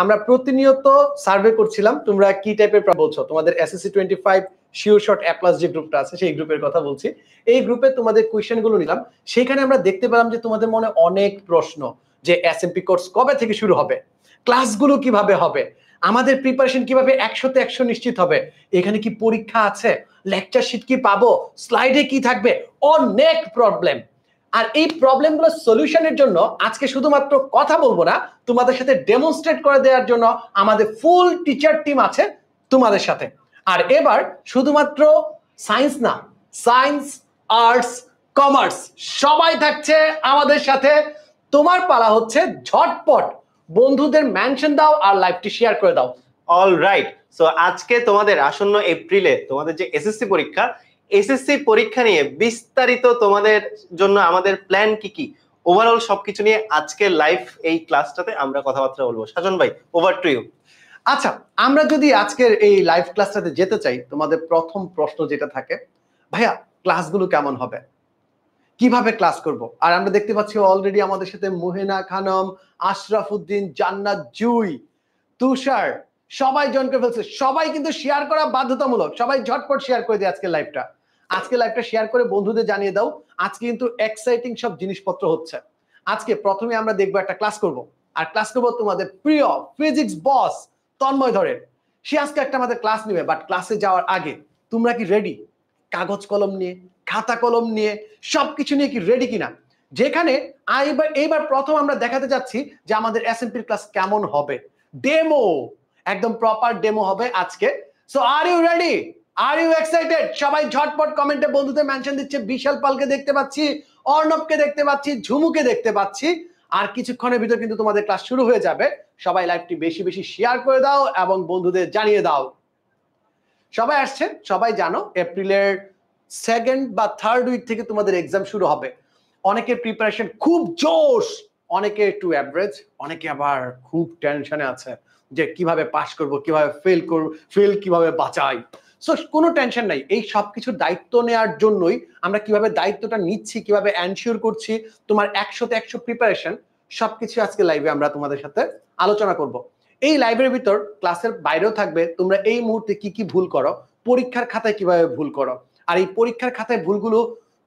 আমরা প্রতিনিয়ত সার্ভে করছিলাম তোমরা কি টাইপের বলছো তোমাদের SSC twenty five sure shot A plus যে গ্রুপটা আছে সেই গ্রুপের কথা বলছি এই গ্রুপে তোমাদের কোয়েশ্চেনগুলো নিলাম সেখানে আমরা দেখতে পেলাম যে তোমাদের মনে অনেক প্রশ্ন যে এসএমপি কোর্স কবে থেকে শুরু হবে ক্লাসগুলো কিভাবে হবে আমাদের প্রিপারেশন কিভাবে একশোতে একশো নিশ্চিত হবে এখানে কি পরীক্ষা আছে লেকচার শিট কি পাবো স্লাইডে কি থাকবে অনেক প্রবলেম আর এই প্রবলেমগুলো সলিউশনের জন্য আজকে শুধুমাত্র কথা বলবো না তোমাদের সাথে ডেমনস্ট্রেট করে দেওয়ার জন্য আমাদের ফুল টিচার টিম আছে তোমাদের সাথে আর এবার শুধুমাত্র সায়েন্স না সায়েন্স আর্টস কমার্স সবাই থাকছে আমাদের সাথে তোমার পালা হচ্ছে ঝটপট বন্ধুদের মেনশন দাও আর লাইভটি শেয়ার করে দাও অল রাইট সো আজকে তোমাদের আসন্ন এপ্রিলে তোমাদের যে এসএসসি পরীক্ষা এসএসসি পরীক্ষা নিয়ে বিস্তারিত তোমাদের জন্য আমাদের প্ল্যান কি কি ওভারঅল সবকিছু নিয়ে আজকের লাইভ এই ক্লাসটাতে আমরা কথাবার্তা বলবো সাজন ভাই ওভার টু ইউ আচ্ছা আমরা যদি আজকের এই লাইভ ক্লাসটাতে যেতে চাই তোমাদের প্রথম প্রশ্ন যেটা থাকে ভাইয়া ক্লাসগুলো কেমন হবে কিভাবে ক্লাস করব আর আমরা দেখতে পাচ্ছি অলরেডি আমাদের সাথে মোহেনা খানম আশরাফ উদ্দিন জান্নাত জুই তুষার সবাই জয়েন করে ফেলছে সবাই কিন্তু শেয়ার করা বাধ্যতামূলক সবাই ঝটপট শেয়ার করে দিই আজকে লাইভটা আজকে লাইভটা শেয়ার করে বন্ধুদের জানিয়ে দাও আজকে কিন্তু এক্সাইটিং সব জিনিসপত্র হচ্ছে আজকে প্রথমে আমরা দেখবো একটা ক্লাস করব আর ক্লাস করবো তোমাদের প্রিয় ফিজিক্স বস তন্ময় ধরে সে আজকে একটা আমাদের ক্লাস নেবে বাট ক্লাসে যাওয়ার আগে তোমরা কি রেডি কাগজ কলম নিয়ে খাতা কলম নিয়ে সব কিছু নিয়ে কি রেডি কিনা যেখানে এইবার এইবার প্রথম আমরা দেখাতে যাচ্ছি যে আমাদের এসএমপির ক্লাস কেমন হবে ডেমো একদম প্রপার ডেমো হবে আজকে so are you ready are you excited সবাই ঝটপট কমেন্টে বন্ধুদের মেনশন দিচ্ছে বিশাল পালকে দেখতে পাচ্ছি অর্ণবকে দেখতে পাচ্ছি ঝুমুকে দেখতে পাচ্ছি আর কিছুক্ষণের ভিতর কিন্তু তোমাদের ক্লাস শুরু হয়ে যাবে সবাই লাইভটি বেশি বেশি শেয়ার করে দাও এবং বন্ধুদের জানিয়ে দাও সবাই আসছে সবাই জানো এপ্রিলের সেকেন্ড বা থার্ড উইক থেকে তোমাদের এক্সাম শুরু হবে অনেকের প্রিপারেশন খুব জোশ অনেকে একটু অ্যাভারেজ অনেকে আবার খুব টেনশনে আছে যে কিভাবে পাশ করব কিভাবে ফেল করব ফেল কিভাবে বাঁচাই সো কোনো টেনশন নাই এই সব কিছুর দায়িত্ব নেওয়ার জন্যই আমরা কিভাবে দায়িত্বটা নিচ্ছি কিভাবে অ্যানশিওর করছি তোমার একশোতে একশো প্রিপারেশন সব কিছু আজকে লাইভে আমরা তোমাদের সাথে আলোচনা করব এই লাইভের ভিতর ক্লাসের বাইরেও থাকবে তোমরা এই মুহূর্তে কি কি ভুল করো পরীক্ষার খাতায় কিভাবে ভুল করো আর এই পরীক্ষার খাতায় ভুলগুলো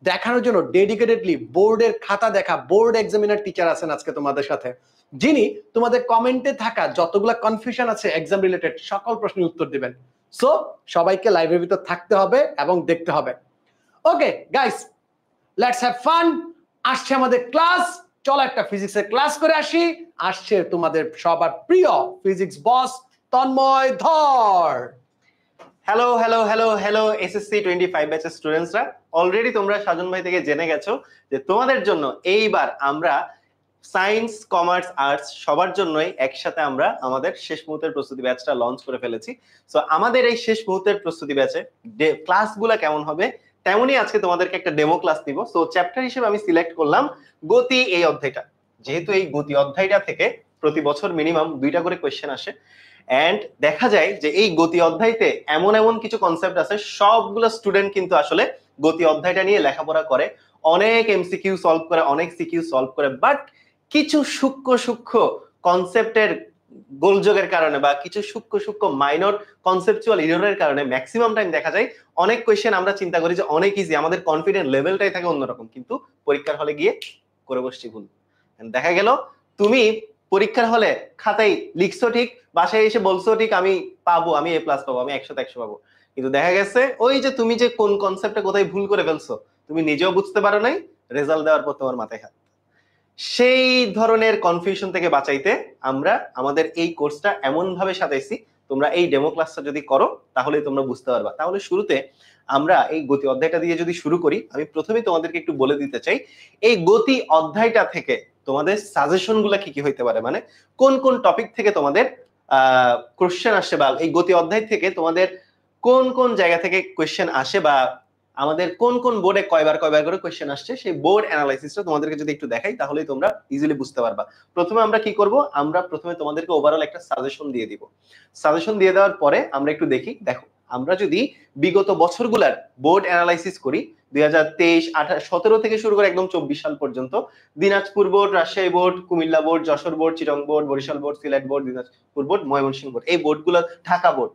দেখানোর জন্য ডেডিকেটেডলি বোর্ডের খাতা দেখা বোর্ড এক্সামিনার টিচার আছেন আজকে তোমাদের সাথে যিনি তোমাদের কমেন্টে থাকা যতগুলো কনফিউশন আছে এক্সাম রিলেটেড সকল প্রশ্নের উত্তর দেবেন সো সবাইকে লাইভের ভিতর থাকতে হবে এবং দেখতে হবে okay guys let's have fun আসছে আমাদের ক্লাস চলো একটা ফিজিক্সের ক্লাস করে আসি আসছে তোমাদের সবার প্রিয় physics boss Tanmoy Dhar hello hello hello hello SSC twenty five ব্যাচের স্টুডেন্টসরা অলরেডি তোমরা সাজন ভাই থেকে জেনে গেছো যে তোমাদের জন্য এইবার আমরা সায়েন্স কমার্স আর্টস সবার জন্যই একসাথে আমরা আমাদের শেষ মুহূর্তের প্রস্তুতি ব্যাচটা লঞ্চ করে ফেলেছি সো আমাদের এই শেষ মুহূর্তের প্রস্তুতি ব্যাচে ক্লাসগুলো কেমন হবে তেমনই আজকে তোমাদেরকে একটা ডেমো ক্লাস দিব সো চ্যাপ্টার হিসেবে আমি সিলেক্ট করলাম গতি এই অধ্যায়টা যেহেতু এই গতি অধ্যায়টা থেকে প্রতি বছর মিনিমাম দুইটা করে কোয়েশ্চেন আসে অ্যান্ড দেখা যায় যে এই গতি অধ্যায়তে এমন এমন কিছু কনসেপ্ট আছে সবগুলো স্টুডেন্ট কিন্তু আসলে গতি অধ্যায়টা নিয়ে লেখাপড়া করে অনেক এমসিকিউ সলভ করে অনেক সিকিউ সলভ করে বাট কিছু সূক্ষ্ম সূক্ষ্ম কনসেপ্টের গোলযোগের কারণে বা কিছু সূক্ষ্ম সূক্ষ্ম মাইনর কনসেপচুয়াল ইরোরের কারণে ম্যাক্সিমাম টাইম দেখা যায় অনেক কোয়েশ্চেন আমরা চিন্তা করি যে অনেক ইজি আমাদের কনফিডেন্ট লেভেলটাই থাকে অন্যরকম কিন্তু পরীক্ষার হলে গিয়ে করে বসছি ভুল দেখা গেল তুমি পরীক্ষার হলে খাতায় লিখছো ঠিক বাসায় এসে বলছো ঠিক আমি পাবো আমি এ প্লাস পাবো আমি একশো একশো পাবো কিন্তু দেখা গেছে ওই যে তুমি যে কোন কনসেপ্টটা কোথায় ভুল করে ফেলছো তুমি নিজেও বুঝতে পারো নাই রেজাল্ট দেওয়ার পর তোমার মাথায় হাত সেই ধরনের কনফিউশন থেকে বাঁচাইতে আমরা আমাদের এই কোর্সটা এমনভাবে সাজাইছি তোমরা এই ডেমো ক্লাসটা যদি করো তাহলে তোমরা বুঝতে পারবা তাহলে শুরুতে আমরা এই গতি অধ্যায়টা দিয়ে যদি শুরু করি আমি প্রথমে তোমাদেরকে একটু বলে দিতে চাই এই গতি অধ্যায়টা থেকে তোমাদের সাজেশন গুলা কি কি হইতে পারে মানে কোন কোন টপিক থেকে তোমাদের আহ কোশ্চেন আসে বা এই গতি অধ্যায় থেকে তোমাদের কোন কোন জায়গা থেকে কোয়েশ্চেন আসে বা আমাদের কোন কোন বোর্ডে কয়বার কয়বার করে কোয়েশ্চেন আসছে সেই বোর্ড অ্যানালাইসিসটা তোমাদেরকে যদি একটু দেখাই তাহলে তোমরা ইজিলি বুঝতে পারবা প্রথমে আমরা কি করব আমরা প্রথমে তোমাদেরকে ওভারঅল একটা সাজেশন দিয়ে দিব সাজেশন দিয়ে দেওয়ার পরে আমরা একটু দেখি দেখো আমরা যদি বিগত বছরগুলার বোর্ড অ্যানালাইসিস করি দুই হাজার তেইশ আঠাশ সতেরো থেকে শুরু করে একদম চব্বিশ সাল পর্যন্ত Dinajpur board Rajshahi board Comilla board Jessore board চিরং board Barishal board Sylhet board Dinajpur board Mymensingh board এই বোর্ডগুলো ঢাকা বোর্ড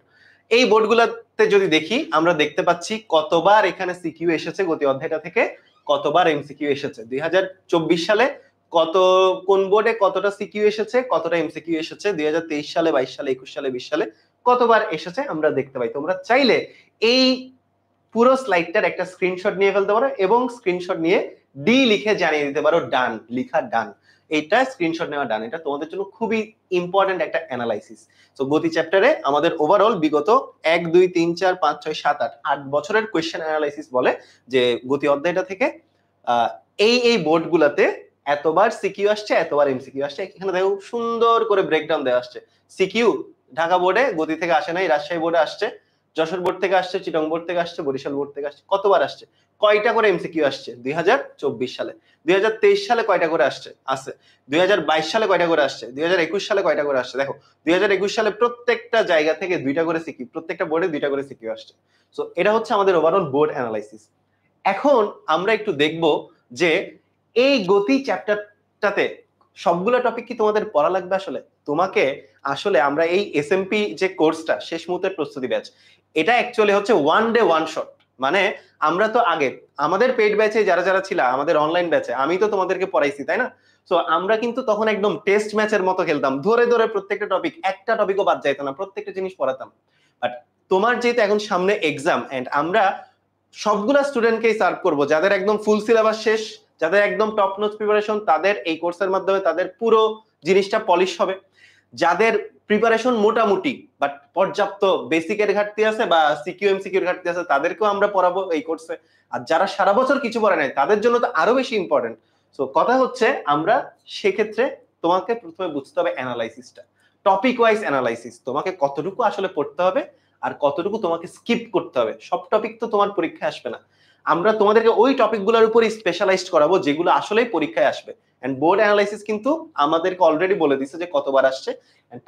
এই বোর্ডগুলোতে যদি দেখি আমরা দেখতে পাচ্ছি কতবার এখানে সিকিউ এসেছে গতি অধ্যায়টা থেকে কতবার এমসিকিউ এসেছে দুই সালে কত কোন বোর্ডে কতটা সিকিউ এসেছে কতটা এমসিকিউ এসেছে দুই হাজার তেইশ সালে বাইশ সালে একুশ সালে বিশ সালে কতবার এসেছে আমরা দেখতে পাই তোমরা চাইলে এই পুরো স্লাইডটার একটা স্ক্রিনশট নিয়ে ফেলতে পারো এবং স্ক্রিনশট নিয়ে ডি লিখে জানিয়ে দিতে পারো ডান লিখা ডান এটা স্ক্রিনশট নেওয়া ডান এটা তোমাদের জন্য খুবই ইম্পর্টেন্ট একটা অ্যানালাইসিস তো গতি চ্যাপ্টারে আমাদের ওভারঅল বিগত এক দুই তিন চার পাঁচ ছয় সাত আট আট বছরের কোয়েশ্চেন অ্যানালাইসিস বলে যে গতি অধ্যায়টা থেকে এই এই বোর্ডগুলোতে এতবার সিকিউ আসছে এতবার এমসিকিউ আসছে এখানে দেখো সুন্দর করে ব্রেকডাউন দেওয়া আসছে সিকিউ ঢাকা বোর্ডে গতি থেকে আসে নাই রাজশাহী বোর্ডে আসছে যশোর বোর্ড থেকে আসছে চিটং বোর্ড থেকে আসছে বরিশাল বোর্ড থেকে আসছে কতবার আসছে কয়টা করে এমসিকিউ আসছে দুই সালে দুই সালে কয়টা করে আসছে আছে দুই সালে কয়টা করে আসছে দুই সালে কয়টা করে আসছে দেখো দুই সালে প্রত্যেকটা জায়গা থেকে দুইটা করে সিকিউ প্রত্যেকটা বোর্ডে দুইটা করে সিকিউ আসছে সো এটা হচ্ছে আমাদের ওভারঅল বোর্ড অ্যানালাইসিস এখন আমরা একটু দেখব যে এই গতি চ্যাপ্টারটাতে সবগুলো টপিক কি তোমাদের পড়া লাগবে আসলে তোমাকে আসলে আমরা এই এস যে কোর্সটা শেষ মুহূর্তের প্রস্তুতি ব্যাচ এটা অ্যাকচুয়ালি হচ্ছে ওয়ান ডে ওয়ান শট মানে আমরা তো আগে আমাদের পেড ব্যাচে যারা যারা ছিল আমাদের অনলাইন ব্যাচে আমি তো তোমাদেরকে পড়াইছি তাই না তো আমরা কিন্তু তখন একদম টেস্ট ম্যাচের মতো খেলতাম ধরে ধরে প্রত্যেকটা টপিক একটা টপিকও বাদ যাইতো না প্রত্যেকটা জিনিস পড়াতাম বাট তোমার যেহেতু এখন সামনে এক্সাম অ্যান্ড আমরা সবগুলা স্টুডেন্টকেই সার্ভ করব যাদের একদম ফুল সিলেবাস শেষ যাদের একদম টপ নোটস প্রিপারেশন তাদের এই কোর্সের মাধ্যমে তাদের পুরো জিনিসটা পলিশ হবে যাদের প্রিপারেশন মোটামুটি বাট পর্যাপ্ত বেসিকের ঘাটতি আছে বা সিকিউএম সিকিউর ঘাটতি আছে তাদেরকেও আমরা পড়াবো এই কোর্সে আর যারা সারা বছর কিছু পড়ে নাই তাদের জন্য তো আরো বেশি ইম্পর্টেন্ট সো কথা হচ্ছে আমরা সেক্ষেত্রে তোমাকে প্রথমে বুঝতে হবে অ্যানালাইসিসটা টপিক ওয়াইজ অ্যানালাইসিস তোমাকে কতটুকু আসলে পড়তে হবে আর কতটুকু তোমাকে স্কিপ করতে হবে সব টপিক তো তোমার পরীক্ষায় আসবে না আমরা তোমাদেরকে ওই টপিকগুলোর উপরে স্পেশালাইজড করাবো যেগুলো আসলেই পরীক্ষায় আসবে অ্যান্ড বোর্ড অ্যানালাইসিস কিন্তু আমাদেরকে অলরেডি বলে দিছে যে কতবার আসছে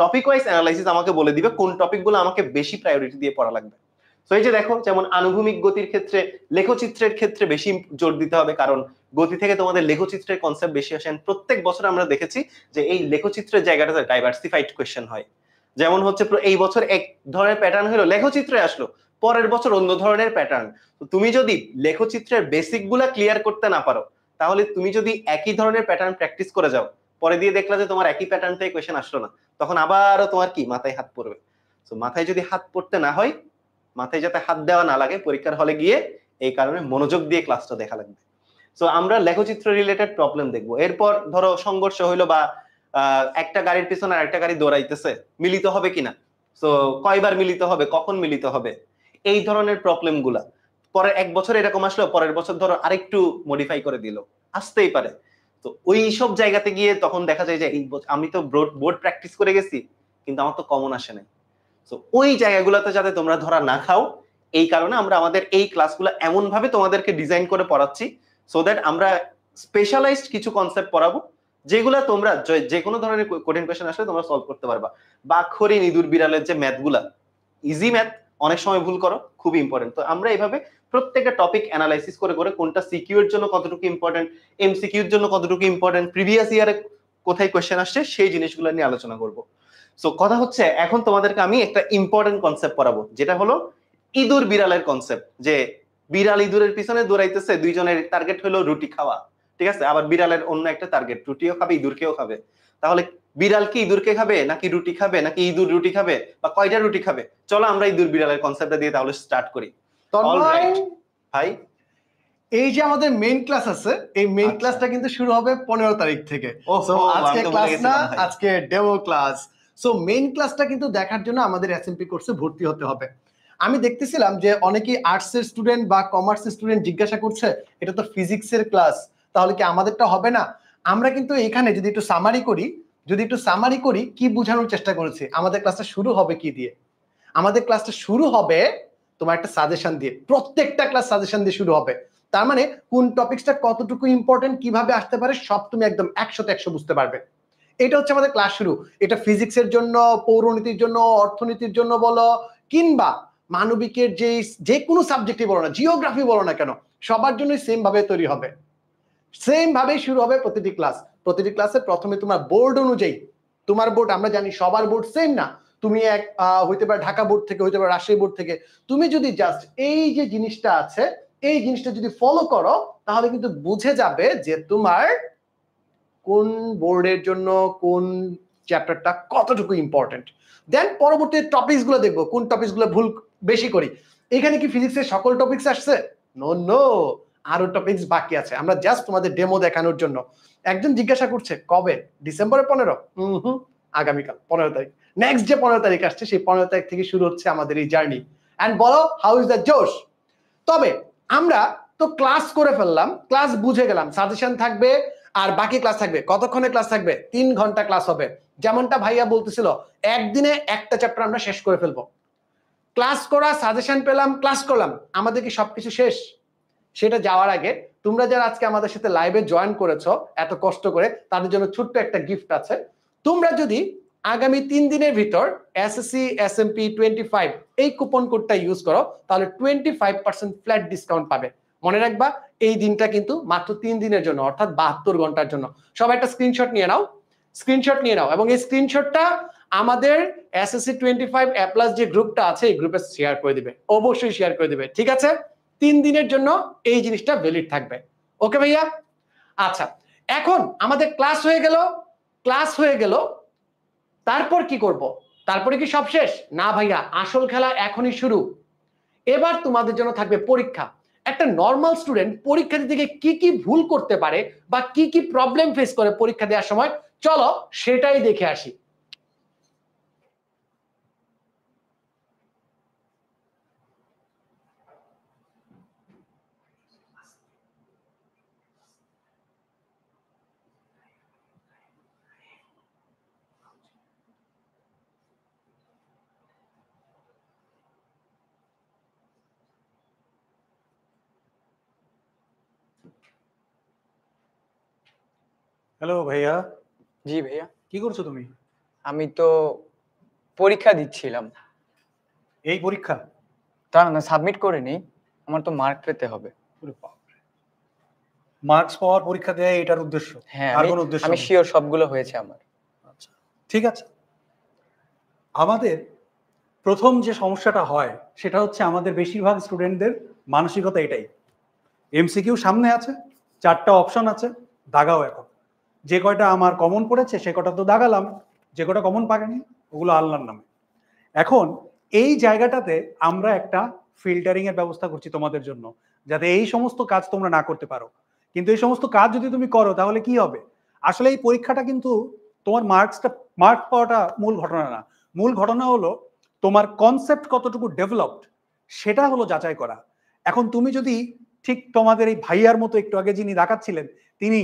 টপিক ওয়াইজ অ্যানালাইসিস আমাকে বলে দিবে কোন টপিকগুলো আমাকে বেশি প্রায়োরিটি দিয়ে পড়া লাগবে তো এই যে দেখো যেমন আনুভূমিক গতির ক্ষেত্রে লেখচিত্রের ক্ষেত্রে বেশি জোর দিতে হবে কারণ গতি থেকে তোমাদের লেখচিত্রের কনসেপ্ট বেশি আসেন প্রত্যেক বছর আমরা দেখেছি যে এই লেখচিত্রের জায়গাটাতে ডাইভার্সিফাইড কোয়েশ্চেন হয় যেমন হচ্ছে এই বছর এক ধরনের প্যাটার্ন হলো লেখচিত্রে আসলো পরের বছর অন্য ধরনের প্যাটার্ন তো তুমি যদি লেখচিত্রের বেসিক গুলা ক্লিয়ার করতে না পারো তাহলে তুমি যদি একই ধরনের প্যাটার্ন প্র্যাকটিস করে যাও পরে দিয়ে দেখলা যে তোমার একই প্যাটার্নটাই কোয়েশন আসলো না তখন আবারও তোমার কি মাথায় হাত পড়বে তো মাথায় যদি হাত পড়তে না হয় মাথায় যাতে হাত দেওয়া না লাগে পরীক্ষার হলে গিয়ে এই কারণে মনোযোগ দিয়ে ক্লাসটা দেখা লাগবে সো আমরা লেখচিত্র রিলেটেড প্রবলেম দেখব এরপর ধরো সংঘর্ষ হইলো বা একটা গাড়ির পিছনে আর একটা গাড়ি দৌড়াইতেছে মিলিত হবে কিনা সো কয়বার মিলিত হবে কখন মিলিত হবে এই ধরনের প্রবলেমগুলা পরে এক বছর এরকম আসলো পরের বছর ধরো আরেকটু মডিফাই করে দিল আসতেই পারে তো ওই সব জায়গাতে গিয়ে তখন দেখা যায় যে এই আমি তো বোর্ড প্র্যাকটিস করে গেছি কিন্তু আমার তো কমন আসে নাই তো ওই জায়গাগুলোতে যাতে তোমরা ধরা না খাও এই কারণে আমরা আমাদের এই ক্লাসগুলো এমন ভাবে তোমাদেরকে ডিজাইন করে পড়াচ্ছি সো দ্যাট আমরা স্পেশালাইজড কিছু কনসেপ্ট পড়াবো যেগুলো তোমরা যে কোনো ধরনের কঠিন কোয়েশ্চেন আসলে তোমরা সলভ করতে পারবা বাক্ষরি নিদুর বিড়ালের যে ম্যাথগুলা ইজি ম্যাথ অনেক সময় ভুল করো খুবই ইম্পর্টেন্ট তো আমরা এভাবে প্রত্যেকটা টপিক অ্যানালাইসিস করে করে কোনটা সিকিউর জন্য কতটুকু ইম্পর্টেন্ট এম সিকিউর জন্য কতটুকু ইম্পর্টেন্ট প্রিভিয়াস ইয়ারে কোথায় কোয়েশ্চেন আসছে সেই জিনিসগুলো নিয়ে আলোচনা করব সো কথা হচ্ছে এখন তোমাদেরকে আমি একটা ইম্পর্টেন্ট কনসেপ্ট পড়াবো যেটা হলো ইঁদুর বিড়ালের কনসেপ্ট যে বিড়াল ইঁদুরের পিছনে দৌড়াইতেছে দুইজনের টার্গেট হলো রুটি খাওয়া ঠিক আছে আবার বিড়ালের অন্য একটা টার্গেট রুটিও খাবে ইঁদুরকেও খাবে তাহলে বিড়াল কি ইঁদুরকে খাবে নাকি রুটি খাবে নাকি ইঁদুর রুটি খাবে বা কয়টা রুটি খাবে চলো আমরা ইঁদুর বিড়ালের কনসেপ্টটা দিয়ে তাহলে স্টার্ট করি ভাই এই যে আমাদের মেইন ক্লাস আছে এই মেইন ক্লাসটা আচ্ছা। কিন্তু শুরু হবে পনেরো তারিখ থেকে আজকে ক্লাস না আজকে ডেমো ক্লাস সো মেইন ক্লাসটা কিন্তু দেখার জন্য আমাদের এসএমপি কোর্সে ভর্তি হতে হবে আমি দেখতেছিলাম যে অনেকেই আর্টসের স্টুডেন্ট বা কমার্সের স্টুডেন্ট জিজ্ঞাসা করছে এটা তো ফিজিক্সের ক্লাস তাহলে কি আমাদেরটা হবে না আমরা কিন্তু এখানে যদি একটু সামারি করি যদি একটু সামারি করি কি বোঝানোর চেষ্টা করেছি আমাদের ক্লাসটা শুরু হবে কি দিয়ে আমাদের ক্লাসটা শুরু হবে তোমার একটা সাজেশন দিয়ে প্রত্যেকটা ক্লাস সাজেশন দিয়ে শুরু হবে তার মানে কোন টপিকসটা কতটুকু ইম্পর্টেন্ট কিভাবে আসতে পারে সব তুমি একদম একশো একশো বুঝতে পারবে এটা হচ্ছে আমাদের ক্লাস শুরু এটা ফিজিক্সের জন্য পৌরনীতির জন্য অর্থনীতির জন্য বলো কিংবা মানবিকের যে যে কোনো সাবজেক্টই বলো না জিওগ্রাফি বলো না কেন সবার জন্যই সেম ভাবে তৈরি হবে সেম ভাবে শুরু হবে প্রতিটি ক্লাস প্রতিটি ক্লাসে প্রথমে তোমার বোর্ড অনুযায়ী তোমার বোর্ড আমরা জানি সবার বোর্ড সেম না তুমি এক হইতে পারে ঢাকা বোর্ড থেকে হইতে পারে রাজশাহী বোর্ড থেকে তুমি যদি জাস্ট এই যে জিনিসটা আছে এই জিনিসটা যদি ফলো করো তাহলে কিন্তু বুঝে যাবে যে তোমার কোন বোর্ডের জন্য কোন চ্যাপ্টারটা কতটুকু ইম্পর্টেন্ট দেন পরবর্তী টপিকস গুলো দেখবো কোন টপিকস গুলো ভুল বেশি করি এখানে কি ফিজিক্সের সকল টপিকস আসছে নো নো আরো টপিকস বাকি আছে আমরা জাস্ট তোমাদের ডেমো দেখানোর জন্য একজন জিজ্ঞাসা করছে কবে ডিসেম্বরের পনেরো হম আগামীকাল পনেরো তারিখ নেক্সট যে পনেরো তারিখ আসছে সেই পনেরো তারিখ থেকে শুরু হচ্ছে আমাদের এই জার্নি অ্যান্ড বলো হাউ ইজ দ্য জোশ তবে আমরা তো ক্লাস করে ফেললাম ক্লাস বুঝে গেলাম সাজেশন থাকবে আর বাকি ক্লাস থাকবে কতক্ষণে ক্লাস থাকবে তিন ঘন্টা ক্লাস হবে যেমনটা ভাইয়া বলতেছিল একদিনে একটা চ্যাপ্টার আমরা শেষ করে ফেলবো ক্লাস করা সাজেশন পেলাম ক্লাস করলাম আমাদের কি সবকিছু শেষ সেটা যাওয়ার আগে তোমরা যারা আজকে আমাদের সাথে লাইভে জয়েন করেছ এত কষ্ট করে তাদের জন্য ছোট্ট একটা গিফট আছে তোমরা যদি আগামী তিন দিনের ভিতর SSC S MP twenty five এই কুপন কোডটা ইউজ করো তাহলে twenty five percent flat discount পাবে মনে রাখবা এই দিনটা কিন্তু মাত্র তিন দিনের জন্য অর্থাৎ বাহাত্তর ঘন্টার জন্য সবাই একটা স্ক্রিনশট নিয়ে নাও স্ক্রিনশট নিয়ে নাও এবং এই স্ক্রিনশটটা আমাদের এসএসসি টোয়েন্টি ফাইভ অ্যাপ্লাস যে গ্রুপটা আছে এই গ্রুপে শেয়ার করে দিবে অবশ্যই শেয়ার করে দিবে ঠিক আছে তিন দিনের জন্য এই জিনিসটা ভ্যালিড থাকবে ওকে ভাইয়া আচ্ছা এখন আমাদের ক্লাস হয়ে গেল ক্লাস হয়ে গেল তারপর কি করব তারপরে কি সব শেষ না ভাইয়া আসল খেলা এখনই শুরু এবার তোমাদের জন্য থাকবে পরীক্ষা একটা নর্মাল স্টুডেন্ট পরীক্ষা দিতে গিয়ে কি কি ভুল করতে পারে বা কি কি প্রবলেম ফেস করে পরীক্ষা দেওয়ার সময় চলো সেটাই দেখে আসি হ্যালো ভাইয়া জি ভাইয়া কি করছো তুমি আমি তো পরীক্ষা দিচ্ছিলাম এই পরীক্ষা তা না সাবমিট করে নেই আমার তো মার্ক পেতে হবে মার্কস পাওয়ার পরীক্ষা দেয় এটার উদ্দেশ্য হ্যাঁ আর কোনো উদ্দেশ্য আমি শিওর সবগুলো হয়েছে আমার আচ্ছা ঠিক আছে আমাদের প্রথম যে সমস্যাটা হয় সেটা হচ্ছে আমাদের বেশিরভাগ স্টুডেন্টদের মানসিকতা এটাই এমসিকিউ সামনে আছে চারটা অপশন আছে দাগাও এখন যে কয়টা আমার কমন পড়েছে সে কটা তো দাগালাম যে কটা কমন পাকেনি ওগুলো আল্লাহর নামে এখন এই জায়গাটাতে আমরা একটা ফিল্টারিং এর ব্যবস্থা করছি তোমাদের জন্য যাতে এই সমস্ত কাজ তোমরা না করতে পারো কিন্তু এই সমস্ত কাজ যদি তুমি করো তাহলে কি হবে আসলে এই পরীক্ষাটা কিন্তু তোমার মার্কসটা মার্ক পাওয়াটা মূল ঘটনা না মূল ঘটনা হলো তোমার কনসেপ্ট কতটুকু ডেভেলপড সেটা হলো যাচাই করা এখন তুমি যদি ঠিক তোমাদের এই ভাইয়ার মতো একটু আগে যিনি দেখাচ্ছিলেন তিনি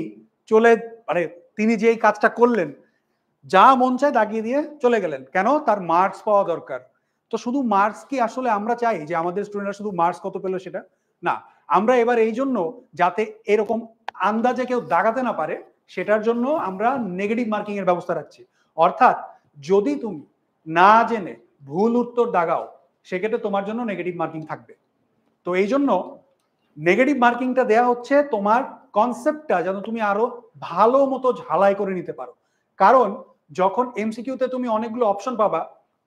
চলে মানে তিনি যে এই কাজটা করলেন যা মন চায় দাগিয়ে দিয়ে চলে গেলেন কেন তার মার্কস পাওয়া দরকার তো শুধু মার্কস কি আসলে আমরা চাই যে আমাদের স্টুডেন্টরা শুধু মার্কস কত পেলো সেটা না আমরা এবার এই জন্য যাতে এরকম আন্দাজে কেউ দাগাতে না পারে সেটার জন্য আমরা নেগেটিভ মার্কিং এর ব্যবস্থা রাখছি অর্থাৎ যদি তুমি না জেনে ভুল উত্তর দাগাও সেক্ষেত্রে তোমার জন্য নেগেটিভ মার্কিং থাকবে তো এই জন্য নেগেটিভ মার্কিংটা দেয়া হচ্ছে তোমার কনসেপ্টটা যেন তুমি আরো ভালো মতো ঝালাই করে নিতে পারো কারণ যখন এমসিকিউতে তুমি অনেকগুলো অপশন পাবা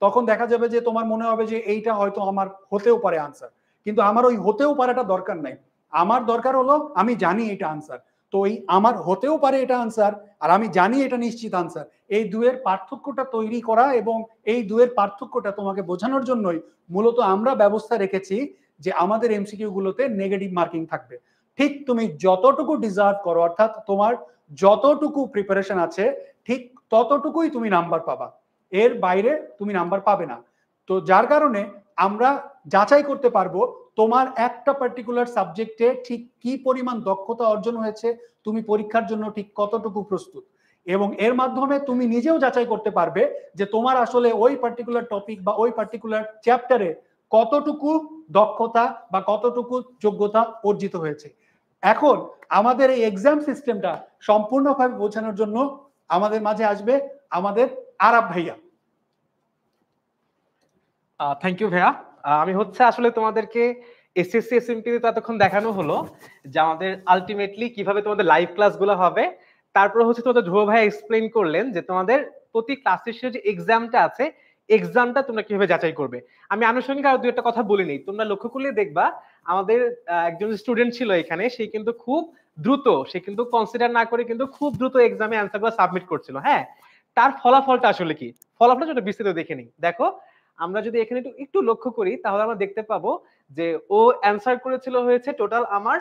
তখন দেখা যাবে যে তোমার মনে হবে যে এইটা হয়তো আমার হতেও পারে আনসার কিন্তু আমার ওই হতেও পারাটা দরকার নাই আমার দরকার হলো আমি জানি এটা আনসার তো এই আমার হতেও পারে এটা আনসার আর আমি জানি এটা নিশ্চিত আনসার এই দুয়ের পার্থক্যটা তৈরি করা এবং এই দুয়ের পার্থক্যটা তোমাকে বোঝানোর জন্যই মূলত আমরা ব্যবস্থা রেখেছি যে আমাদের এমসিকিউ গুলোতে নেগেটিভ মার্কিং থাকবে ঠিক তুমি যতটুকু ডিজার্ভ করো অর্থাৎ তোমার যতটুকু প্রিপারেশন আছে ঠিক ততটুকুই তুমি নাম্বার পাবা এর বাইরে তুমি নাম্বার পাবে না তো যার কারণে আমরা যাচাই করতে পারবো তোমার একটা পার্টিকুলার সাবজেক্টে ঠিক কি পরিমাণ দক্ষতা অর্জন হয়েছে তুমি পরীক্ষার জন্য ঠিক কতটুকু প্রস্তুত এবং এর মাধ্যমে তুমি নিজেও যাচাই করতে পারবে যে তোমার আসলে ওই পার্টিকুলার টপিক বা ওই পার্টিকুলার চ্যাপ্টারে কতটুকু দক্ষতা বা কতটুকু যোগ্যতা অর্জিত হয়েছে এখন আমাদের এই এক্সাম সিস্টেমটা সম্পূর্ণভাবে বোঝানোর জন্য আমাদের মাঝে আসবে আমাদের আরাব ভাইয়া থ্যাংক ইউ ভাইয়া আমি হচ্ছে আসলে তোমাদেরকে এসএসসি এসএমপি তো এতক্ষণ দেখানো হলো যে আমাদের আলটিমেটলি কিভাবে তোমাদের লাইভ ক্লাসগুলো হবে তারপর হচ্ছে তোমাদের ধ্রুব ভাই এক্সপ্লেন করলেন যে তোমাদের প্রতি ক্লাসের শেষে যে এক্সামটা আছে এক্সামটা তোমরা কিভাবে যাচাই করবে আমি আনুষঙ্গিক আর দু একটা কথা বলিনি নেই তোমরা লক্ষ্য করলে দেখবা আমাদের একজন স্টুডেন্ট ছিল এখানে সে কিন্তু খুব দ্রুত সে কিন্তু কনসিডার না করে কিন্তু খুব দ্রুত এক্সামে অ্যান্সারগুলো সাবমিট করছিল হ্যাঁ তার ফলাফলটা আসলে কি ফলাফলটা যেটা বিস্তৃত দেখে নিই দেখো আমরা যদি এখানে একটু একটু লক্ষ্য করি তাহলে আমরা দেখতে পাবো যে ও অ্যান্সার করেছিল হয়েছে টোটাল আমার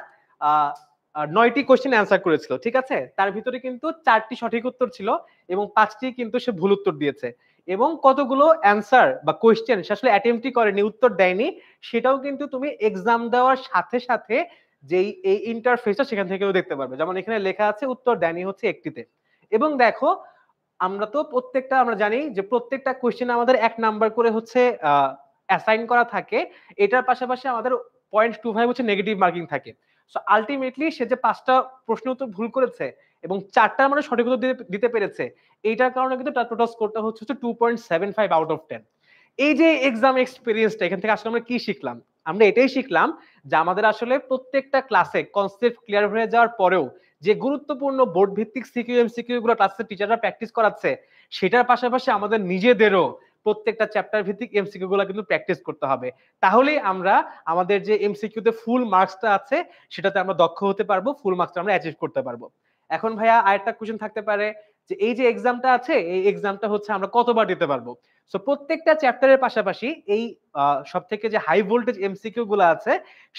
নয়টি কোশ্চেন অ্যান্সার করেছিল ঠিক আছে তার ভিতরে কিন্তু চারটি সঠিক উত্তর ছিল এবং পাঁচটি কিন্তু সে ভুল উত্তর দিয়েছে এবং কতগুলো অ্যান্সার বা কোয়েশ্চেন সে আসলে অ্যাটেম্পটি করেনি উত্তর দেয়নি সেটাও কিন্তু তুমি এক্সাম দেওয়ার সাথে সাথে যেই এই ইন্টারফেসটা সেখান থেকেও দেখতে পারবে যেমন এখানে লেখা আছে উত্তর দেয়নি হচ্ছে একটিতে এবং দেখো আমরা তো প্রত্যেকটা আমরা জানি যে প্রত্যেকটা কোয়েশ্চেন আমাদের এক নাম্বার করে হচ্ছে অ্যাসাইন করা থাকে এটার পাশাপাশি আমাদের পয়েন্ট টু ফাইভ হচ্ছে নেগেটিভ মার্কিং থাকে সো আলটিমেটলি সে যে পাঁচটা প্রশ্ন উত্তর ভুল করেছে এবং চারটার মানে সঠিক উত্তর দিতে পেরেছে এইটার কারণে কিন্তু তার টোটাল স্কোরটা হচ্ছে হচ্ছে two point seven five out of ten এই যে এক্সাম এক্সপিরিয়েন্সটা এখান থেকে আসলে আমরা কি শিখলাম আমরা এটাই শিখলাম যে আমাদের আসলে প্রত্যেকটা ক্লাসে কনসেপ্ট ক্লিয়ার হয়ে যাওয়ার পরেও যে গুরুত্বপূর্ণ বোর্ড ভিত্তিক সিকিউ এমসিকিউ গুলো ক্লাসের টিচাররা প্র্যাকটিস করাচ্ছে সেটার পাশাপাশি আমাদের নিজেদেরও প্রত্যেকটা চ্যাপ্টার ভিত্তিক এমসিকিউ গুলো কিন্তু প্র্যাকটিস করতে হবে তাহলেই আমরা আমাদের যে এমসিকিউ তে ফুল মার্কসটা আছে সেটাতে আমরা দক্ষ হতে পারবো ফুল মার্কসটা আমরা অ্যাচিভ করতে পারবো এখন ভাইয়া আরেকটা কোশ্চেন থাকতে পারে যে এই যে এক্সামটা আছে এই এক্সামটা হচ্ছে আমরা কতবার দিতে পারবো সো প্রত্যেকটা চ্যাপ্টারের পাশাপাশি এই সব থেকে যে হাই ভোল্টেজ এমসিকিউ গুলো আছে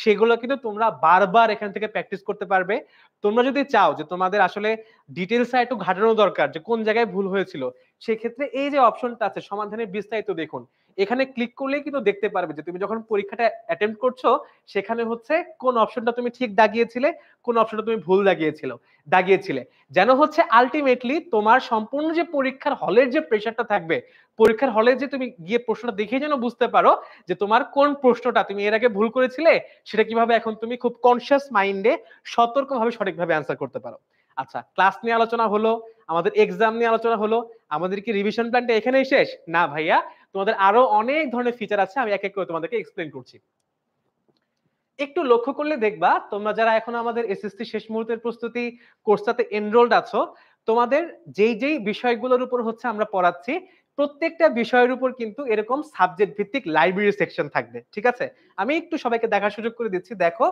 সেগুলো কিন্তু তোমরা বারবার এখান থেকে প্র্যাকটিস করতে পারবে তোমরা যদি চাও যে তোমাদের আসলে ডিটেলসটা একটু ঘাটানো দরকার যে কোন জায়গায় ভুল হয়েছিল সেক্ষেত্রে এই যে অপশনটা আছে সমাধানের বিস্তারিত দেখুন এখানে ক্লিক করলেই কিন্তু দেখতে পারবে যে তুমি যখন পরীক্ষাটা অ্যাটেম্প করছো সেখানে হচ্ছে কোন অপশনটা তুমি ঠিক দাগিয়েছিলে কোন অপশনটা তুমি ভুল দাগিয়েছিল দাগিয়েছিলে যেন হচ্ছে আলটিমেটলি তোমার সম্পূর্ণ যে পরীক্ষার হলের যে প্রেশারটা থাকবে পরীক্ষার হলে যে তুমি গিয়ে প্রশ্নটা দেখে যেন বুঝতে পারো যে তোমার কোন প্রশ্নটা তুমি এর আগে ভুল করেছিলে সেটা কিভাবে এখন তুমি খুব কনসিয়াস মাইন্ডে সতর্কভাবে সঠিকভাবে অ্যান্সার করতে পারো আচ্ছা ক্লাস নিয়ে আলোচনা হলো আমাদের এক্সাম নিয়ে আলোচনা হলো আমাদের কি রিভিশন প্ল্যানটা এখানেই শেষ না ভাইয়া তোমাদের আরো অনেক ধরনের ফিচার আছে আমি এক এক করে তোমাদেরকে এক্সপ্লেন করছি একটু লক্ষ্য করলে দেখবা তোমরা যারা এখন আমাদের এসএসসি শেষ মুহূর্তের প্রস্তুতি কোর্সটাতে এনরোলড আছো তোমাদের যেই যেই বিষয়গুলোর উপর হচ্ছে আমরা পড়াচ্ছি প্রত্যেকটা বিষয়ের উপর কিন্তু এরকম সাবজেক্ট ভিত্তিক লাইব্রেরি সেকশন থাকবে ঠিক আছে আমি একটু সবাইকে দেখার সুযোগ করে দিচ্ছি দেখো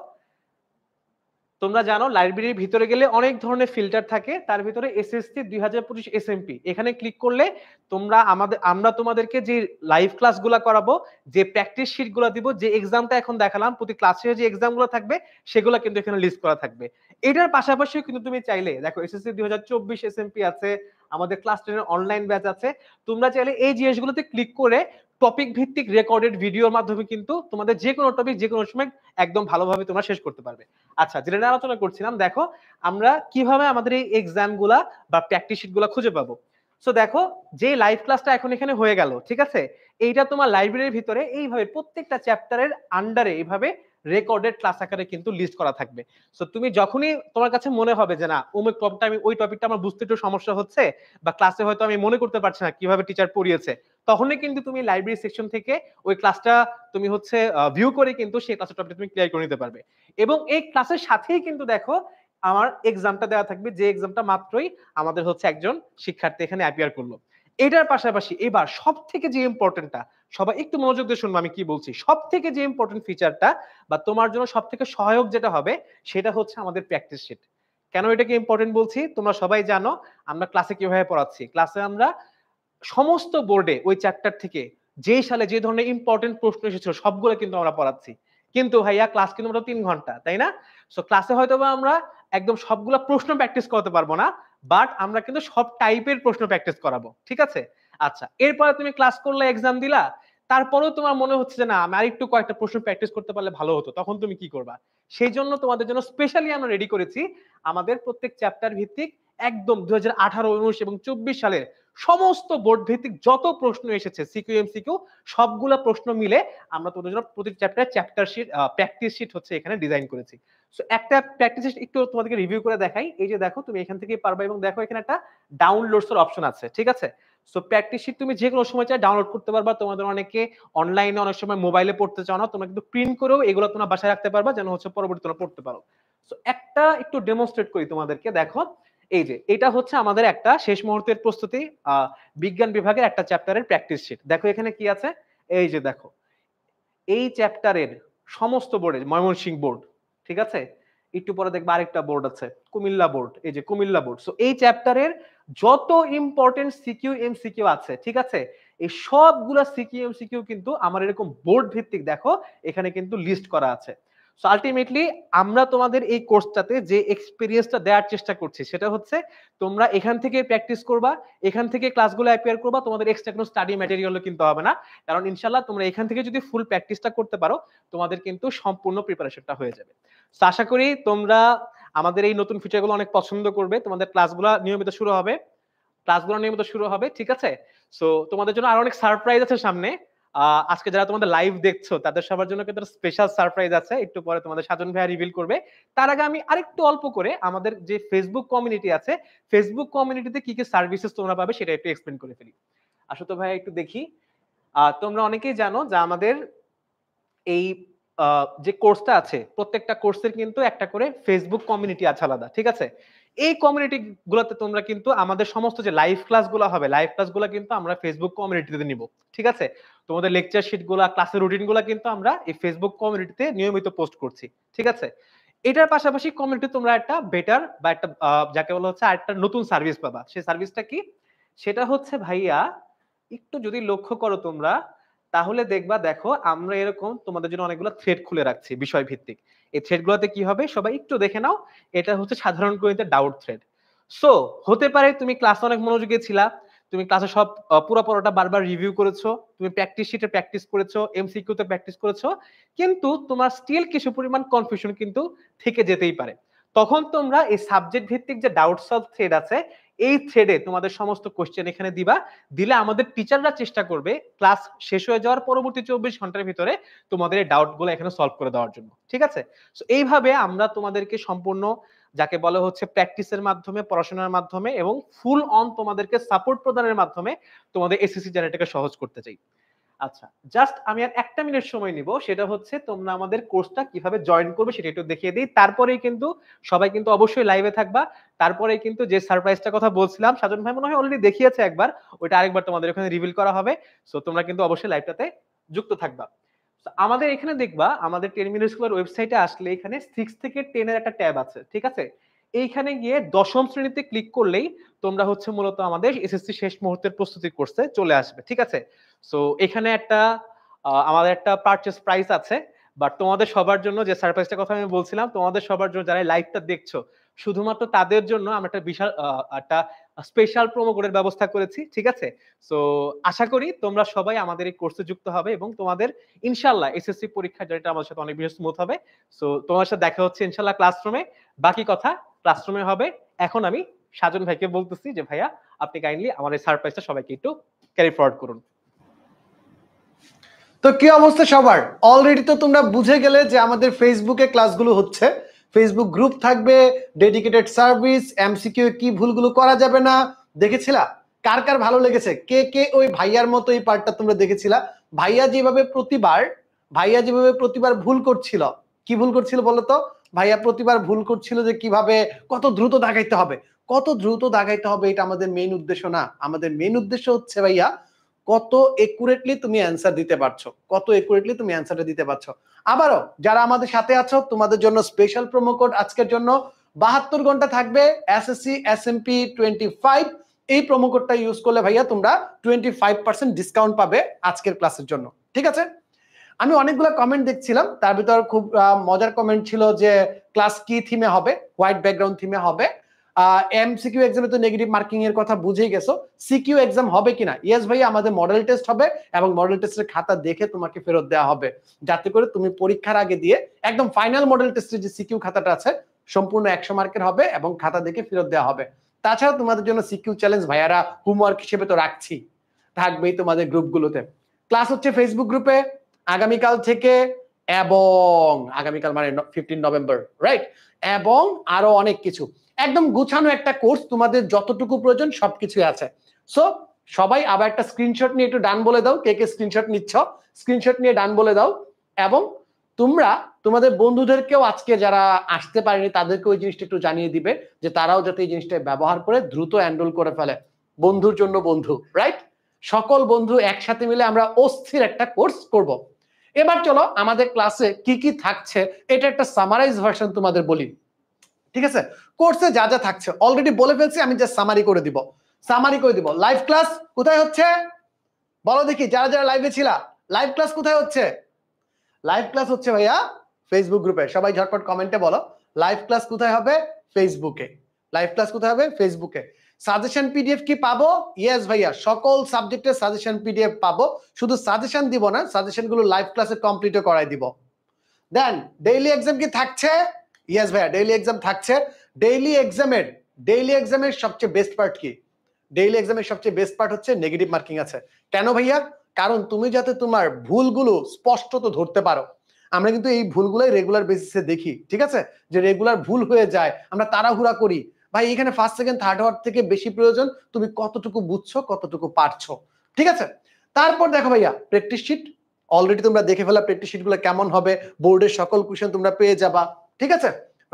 তোমরা জানো লাইব্রেরির ভিতরে গেলে অনেক ধরনের ফিল্টার থাকে তার ভিতরে এসএসসি দুই হাজার পঁচিশ এসএমপি এখানে ক্লিক করলে তোমরা আমাদের আমরা তোমাদেরকে যে লাইভ ক্লাসগুলো করাবো যে প্র্যাকটিস শিটগুলো দিব যে এক্সামটা এখন দেখালাম প্রতি ক্লাসে যে এক্সামগুলো থাকবে সেগুলো কিন্তু এখানে লিস্ট করা থাকবে এটার পাশাপাশি কিন্তু তুমি চাইলে দেখো এসএসসি দুই হাজার চব্বিশ এসএমপি আছে আমাদের ক্লাস টেনের অনলাইন ব্যাচ আছে তোমরা চাইলে এই জিনিসগুলোতে ক্লিক করে টপিক ভিত্তিক রেকর্ডেড ভিডিওর মাধ্যমে কিন্তু তোমাদের যে কোনো টপিক যে কোনো সময় একদম ভালোভাবে তোমরা শেষ করতে পারবে আচ্ছা যেটা নিয়ে আলোচনা করছিলাম দেখো আমরা কিভাবে আমাদের এই এক্সামগুলা বা প্র্যাকটিস গুলা খুঁজে পাবো সো দেখো যে লাইভ ক্লাসটা এখন এখানে হয়ে গেল ঠিক আছে এইটা তোমার লাইব্রেরির ভিতরে এইভাবে প্রত্যেকটা চ্যাপ্টারের আন্ডারে এইভাবে রেকর্ডেড ক্লাস আকারে কিন্তু লিস্ট করা থাকবে সো তুমি যখনই তোমার কাছে মনে হবে যে না অমুক টপিকটা আমি ওই টপিকটা আমার বুঝতে একটু সমস্যা হচ্ছে বা ক্লাসে হয়তো আমি মনে করতে পারছি না কিভাবে টিচার পড়িয়েছে তখনই কিন্তু তুমি লাইব্রেরি সেকশন থেকে ওই ক্লাসটা তুমি হচ্ছে ভিউ করে কিন্তু সেই ক্লাসের টপিক তুমি ক্লিয়ার করে নিতে পারবে এবং এই ক্লাসের সাথেই কিন্তু দেখো আমার এক্সামটা দেওয়া থাকবে যে এক্সামটা মাত্রই আমাদের হচ্ছে একজন শিক্ষার্থী এখানে অ্যাপিয়ার করলো এটার পাশাপাশি এবার সব থেকে যে ইম্পর্টেন্টটা সবাই একটু মনোযোগ দিয়ে শুনবো আমি কি বলছি সব থেকে যে ইম্পর্টেন্ট ফিচারটা বা তোমার জন্য সব থেকে সহায়ক যেটা হবে সেটা হচ্ছে আমাদের প্র্যাকটিস শিট কেন এটাকে ইম্পর্টেন্ট বলছি তোমরা সবাই জানো আমরা ক্লাসে কিভাবে পড়াচ্ছি ক্লাসে আমরা সমস্ত বোর্ডে ওই চ্যাপ্টার থেকে যে সালে যে ধরনের ইম্পর্টেন্ট প্রশ্ন এসেছিল সবগুলো কিন্তু আমরা পড়াচ্ছি কিন্তু ভাইয়া ক্লাস কিন্তু আমরা তিন ঘন্টা তাই না সো ক্লাসে হয়তো বা আমরা একদম সবগুলো প্রশ্ন প্র্যাকটিস করতে পারবো না বাট আমরা কিন্তু সব টাইপের প্রশ্ন প্র্যাকটিস করাবো ঠিক আছে আচ্ছা এরপরে তুমি ক্লাস করলে এক্সাম দিলা তারপরেও তোমার মনে হচ্ছে যে না আমি আরেকটু কয়েকটা প্রশ্ন প্র্যাকটিস করতে পারলে ভালো হতো তখন তুমি কি করবা সেই জন্য তোমাদের জন্য স্পেশালি আমরা রেডি করেছি আমাদের প্রত্যেক চ্যাপ্টার ভিত্তিক একদম দু হাজার আঠারো উনিশ এবং চব্বিশ সালের সমস্ত বোর্ড ভিত্তিক যত প্রশ্ন এসেছে সিকিউ এমসিকিউ সবগুলো প্রশ্ন মিলে আমরা তোমাদের জন্য প্রতি chapter chapter sheet practice sheet হচ্ছে এখানে ডিজাইন করেছি সো একটা প্র্যাকটিস শিট একটু তোমাদেরকে রিভিউ করে দেখাই এই যে দেখো তুমি এখান থেকে পারবে এবং দেখো এখানে একটা ডাউনলোডস এর অপশন আছে ঠিক আছে সো প্র্যাকটিস শিট তুমি যে কোনো সময় চাই ডাউনলোড করতে পারবা তোমাদের অনেকে অনলাইনে অনেক সময় মোবাইলে পড়তে চাও না তোমরা কিন্তু প্রিন্ট করেও এগুলো তোমরা বাসায় রাখতে পারবা যেন হচ্ছে পরবর্তী তোমরা পড়তে পারো সো একটা একটু ডেমনস্ট্রেট করি তোমাদেরকে দেখো এই যে এটা হচ্ছে আমাদের একটা শেষ মুহূর্তের প্রস্তুতি বিজ্ঞান বিভাগের একটা চ্যাপ্টারের প্র্যাকটিস শিট দেখো এখানে কি আছে এই যে দেখো এই চ্যাপ্টারের সমস্ত বোর্ডে ময়মনসিং বোর্ড ঠিক আছে একটু পরে দেখবো আরেকটা বোর্ড আছে কুমিল্লা বোর্ড এই যে কুমিল্লা বোর্ড সো এই চ্যাপ্টারের যত ইম্পর্টেন্ট সিকিউ এম সিকিউ আছে ঠিক আছে এই সবগুলা সিকিউ এম সিকিউ কিন্তু আমার এরকম বোর্ড ভিত্তিক দেখো এখানে কিন্তু লিস্ট করা আছে সো আলটিমেটলি আমরা তোমাদের এই কোর্সটাতে যে এক্সপিরিয়েন্সটা দেওয়ার চেষ্টা করছি সেটা হচ্ছে তোমরা এখান থেকে প্র্যাকটিস করবা এখান থেকে ক্লাসগুলো অ্যাপিয়ার করবা তোমাদের এক্সট্রা কোনো স্টাডি ম্যাটেরিয়ালও কিনতে হবে না কারণ ইনশাল্লাহ তোমরা এখান থেকে যদি ফুল প্র্যাকটিসটা করতে পারো তোমাদের কিন্তু সম্পূর্ণ প্রিপারেশনটা হয়ে যাবে তো আশা করি তোমরা আমাদের এই নতুন ফিচারগুলো অনেক পছন্দ করবে তোমাদের ক্লাসগুলো নিয়মিত শুরু হবে ক্লাসগুলো নিয়মিত শুরু হবে ঠিক আছে সো তোমাদের জন্য আরো অনেক সারপ্রাইজ আছে সামনে আজকে যারা তোমাদের লাইভ দেখছো তাদের সবার জন্য কিন্তু স্পেশাল সারপ্রাইজ আছে একটু পরে তোমাদের সাজন ভাইয়া রিভিল করবে তার আগে আমি আরেকটু অল্প করে আমাদের যে ফেসবুক কমিউনিটি আছে ফেসবুক কমিউনিটিতে কি কি সার্ভিসেস তোমরা পাবে সেটা একটু এক্সপ্লেন করে ফেলি আসলে ভাইয়া একটু দেখি তোমরা অনেকেই জানো যে আমাদের এই যে কোর্সটা আছে প্রত্যেকটা কোর্সের কিন্তু একটা করে ফেসবুক কমিউনিটি আছে আলাদা ঠিক আছে এই কমিউনিটি গুলাতে তোমরা কিন্তু আমাদের সমস্ত যে লাইভ ক্লাস গুলো হবে লাইভ ক্লাস ক্লাসগুলো কিন্তু আমরা ফেসবুক কমিউনিটিতে নিব ঠিক আছে তোমাদের লেকচার শিটগুলো ক্লাসের রুটিনগুলো কিন্তু আমরা এই ফেসবুক কমিউনিটিতে নিয়মিত পোস্ট করছি ঠিক আছে এটার পাশাপাশি কমিউনিটি তোমরা একটা বেটার বা একটা যাকে বলা হচ্ছে একটা নতুন সার্ভিস পাবা সেই সার্ভিসটা কি সেটা হচ্ছে ভাইয়া একটু যদি লক্ষ্য করো তোমরা তাহলে দেখবা দেখো আমরা এরকম তোমাদের জন্য অনেকগুলো থ্রেড খুলে রাখছি বিষয় ভিত্তিক এই গুলোতে কি হবে সবাই একটু দেখে নাও এটা হচ্ছে সাধারণ গণিতের ডাউট থ্রেড সো হতে পারে তুমি ক্লাসে অনেক মনোযোগী ছিলা তুমি ক্লাসে সব পুরো পুরোটা বারবার রিভিউ করেছো তুমি প্র্যাকটিস শিটে প্র্যাকটিস করেছো এমসিকিউ তে প্র্যাকটিস করেছো কিন্তু তোমার স্টিল কিছু পরিমাণ কনফিউশন কিন্তু থেকে যেতেই পারে তখন তোমরা এই সাবজেক্ট ভিত্তিক যে ডাউট সলভ থ্রেড আছে এই থ্রেডে তোমাদের সমস্ত কোশ্চেন এখানে দিবা দিলে আমাদের টিচাররা চেষ্টা করবে ক্লাস শেষ হয়ে যাওয়ার পরবর্তী চব্বিশ ঘন্টার ভিতরে তোমাদের এই ডাউটগুলো এখানে সলভ করে দেওয়ার জন্য ঠিক আছে তো এইভাবে আমরা তোমাদেরকে সম্পূর্ণ যাকে বলা হচ্ছে প্র্যাকটিসের মাধ্যমে পড়াশোনার মাধ্যমে এবং ফুল অন তোমাদেরকে সাপোর্ট প্রদানের মাধ্যমে তোমাদের এসএসসি জার্নিটাকে সহজ করতে চাই আচ্ছা জাস্ট আমি আর একটা মিনিট সময় নিব সেটা হচ্ছে তোমরা আমাদের কোর্সটা কিভাবে জয়েন করবে সেটা একটু দেখিয়ে দিই তারপরেই কিন্তু সবাই কিন্তু অবশ্যই লাইভে থাকবা তারপরে কিন্তু যে সারপ্রাইজটা কথা বলছিলাম সাজন ভাই মনে হয় অলরেডি দেখিয়েছে একবার ওইটা আরেকবার তোমাদের ওখানে রিভিল করা হবে সো তোমরা কিন্তু অবশ্যই লাইভটাতে যুক্ত থাকবা আমাদের এখানে দেখবা আমাদের টেন মিনিট স্কুলের ওয়েবসাইটে আসলে এখানে সিক্স থেকে টেনের একটা ট্যাব আছে ঠিক আছে এইখানে গিয়ে দশম শ্রেণীতে ক্লিক করলেই তোমরা হচ্ছে মূলত আমাদের এসএসসি শেষ মুহূর্তের প্রস্তুতি করছে চলে আসবে ঠিক আছে সো এখানে একটা আমাদের একটা পারচেস প্রাইস আছে বাট তোমাদের সবার জন্য যে সারপ্রাইজটা কথা আমি বলছিলাম তোমাদের সবার জন্য যারা লাইভটা দেখছো শুধুমাত্র তাদের জন্য আমরা একটা বিশাল একটা স্পেশাল প্রোমো কোডের ব্যবস্থা করেছি ঠিক আছে সো আশা করি তোমরা সবাই আমাদের এই কোর্সে যুক্ত হবে এবং তোমাদের ইনশাল্লাহ এসএসসি পরীক্ষা যেটা আমাদের সাথে অনেক বেশি স্মুথ হবে সো তোমার সাথে দেখা হচ্ছে ইনশাল্লাহ ক্লাসরুমে বাকি কথা ক্লাসরুমে হবে এখন আমি সাজন ভাইকে বলতেছি যে ভাইয়া আপনি কাইন্ডলি আমাদের সারপ্রাইজটা সবাইকে একটু ক্যারি ফরওয়ার্ড করুন তো কি অবস্থা সবার অলরেডি তো তোমরা বুঝে গেলে যে আমাদের ফেসবুকে ক্লাসগুলো হচ্ছে ফেসবুক গ্রুপ থাকবে ডেডিকেটেড সার্ভিস এমসিকিউ কি ভুলগুলো করা যাবে না দেখেছিলা কার কার ভালো লেগেছে কে কে ওই ভাইয়ার মতো এই পার্টটা তোমরা দেখেছিলা ভাইয়া যেভাবে প্রতিবার ভাইয়া যেভাবে প্রতিবার ভুল করছিল কি ভুল করছিল বলতো ভাইয়া প্রতিবার ভুল করছিল যে কিভাবে কত দ্রুত দাগাইতে হবে কত দ্রুত দাগাইতে হবে এটা আমাদের মেইন উদ্দেশ্য না আমাদের মেইন উদ্দেশ্য হচ্ছে ভাইয়া কত একুরেটলি তুমি অ্যান্সার দিতে পারছো কত একুরেটলি তুমি অ্যান্সারটা দিতে পারছো আবারও যারা আমাদের সাথে আছো তোমাদের জন্য স্পেশাল প্রোমো কোড আজকের জন্য বাহাত্তর ঘন্টা থাকবে এসএসসি এসএমপি টোয়েন্টি ফাইভ এই প্রোমো কোডটা ইউজ করলে ভাইয়া তোমরা টোয়েন্টি ফাইভ পার্সেন্ট ডিসকাউন্ট পাবে আজকের ক্লাসের জন্য ঠিক আছে আমি অনেকগুলো কমেন্ট দেখছিলাম তার ভিতর খুব মজার কমেন্ট ছিল যে ক্লাস কি থিমে হবে হোয়াইট ব্যাকগ্রাউন্ড থিমে হবে এমসিকিউ এক্সামে তো নেগেটিভ মার্কিং এর কথা বুঝেই গেছো সিকিউ এক্সাম হবে কিনা ইয়েস ভাই আমাদের মডেল টেস্ট হবে এবং মডেল টেস্টের খাতা দেখে তোমাকে ফেরত দেওয়া হবে যাতে করে তুমি পরীক্ষার আগে দিয়ে একদম ফাইনাল মডেল টেস্টের যে সিকিউ খাতাটা আছে সম্পূর্ণ একশো মার্কের হবে এবং খাতা দেখে ফেরত দেওয়া হবে তাছাড়া তোমাদের জন্য সিকিউ চ্যালেঞ্জ ভাইয়ারা হোমওয়ার্ক হিসেবে তো রাখছি থাকবেই তোমাদের গ্রুপগুলোতে ক্লাস হচ্ছে ফেসবুক গ্রুপে আগামীকাল থেকে এবং আগামীকাল মানে ফিফটিন নভেম্বর রাইট এবং আরো অনেক কিছু একদম গুছানো একটা কোর্স তোমাদের যতটুকু প্রয়োজন সবকিছুই আছে সো সবাই আবার একটা স্ক্রিনশট নিয়ে একটু ডান বলে দাও কে কে স্ক্রিনশট নিচ্ছ স্ক্রিনশট নিয়ে ডান বলে দাও এবং তোমরা তোমাদের বন্ধুদেরকেও আজকে যারা আসতে পারেনি তাদেরকে ওই জিনিসটা একটু জানিয়ে দিবে যে তারাও যাতে এই জিনিসটা ব্যবহার করে দ্রুত হ্যান্ডেল করে ফেলে বন্ধুর জন্য বন্ধু রাইট সকল বন্ধু একসাথে মিলে আমরা অস্থির একটা কোর্স করব। এবার চলো আমাদের ক্লাসে কি কি থাকছে এটা একটা সামারাইজ ভার্সন তোমাদের বলি ঠিক আছে কোর্সে যা যা থাকছে অলরেডি বলে ফেলছি আমি যা সামারি করে দিব সামারি করে দিব লাইভ ক্লাস কোথায় হচ্ছে বলো দেখি যারা যারা লাইভে ছিল লাইভ ক্লাস কোথায় হচ্ছে লাইভ ক্লাস হচ্ছে ভাইয়া ফেসবুক গ্রুপে সবাই ঝটপট কমেন্টে বলো লাইভ ক্লাস কোথায় হবে ফেসবুকে লাইভ ক্লাস কোথায় হবে ফেসবুকে সাজেশন পিডিএফ কি পাবো ইয়েস ভাইয়া সকল সাবজেক্টের সাজেশন পিডিএফ পাবো শুধু সাজেশন দিব না সাজেশন গুলো লাইভ ক্লাসে কমপ্লিটও করাই দিব দেন ডেইলি এক্সাম কি থাকছে ইয়েস ভাইয়া ডেইলি এক্সাম থাকছে ডেইলি এক্সামের ডেইলি এক্সামের সবচেয়ে বেস্ট পার্ট কি ডেইলি এক্সামের সবচেয়ে বেস্ট পার্ট হচ্ছে নেগেটিভ মার্কিং আছে কেন ভাইয়া কারণ তুমি যাতে তোমার ভুলগুলো স্পষ্টত ধরতে পারো আমরা কিন্তু এই ভুলগুলোই রেগুলার বেসিসে দেখি ঠিক আছে যে রেগুলার ভুল হয়ে যায় আমরা তাড়াহুড়া করি ভাই এখানে ফার্স্ট সেকেন্ড থার্ড হওয়ার থেকে বেশি প্রয়োজন তুমি কতটুকু বুঝছো কতটুকু পারছো ঠিক আছে তারপর দেখো ভাইয়া প্র্যাকটিস শিট অলরেডি তোমরা দেখে ফেলা প্র্যাকটিস শিটগুলো কেমন হবে বোর্ডের সকল কোশ্চেন তোমরা পেয়ে যাবা ঠিক আছে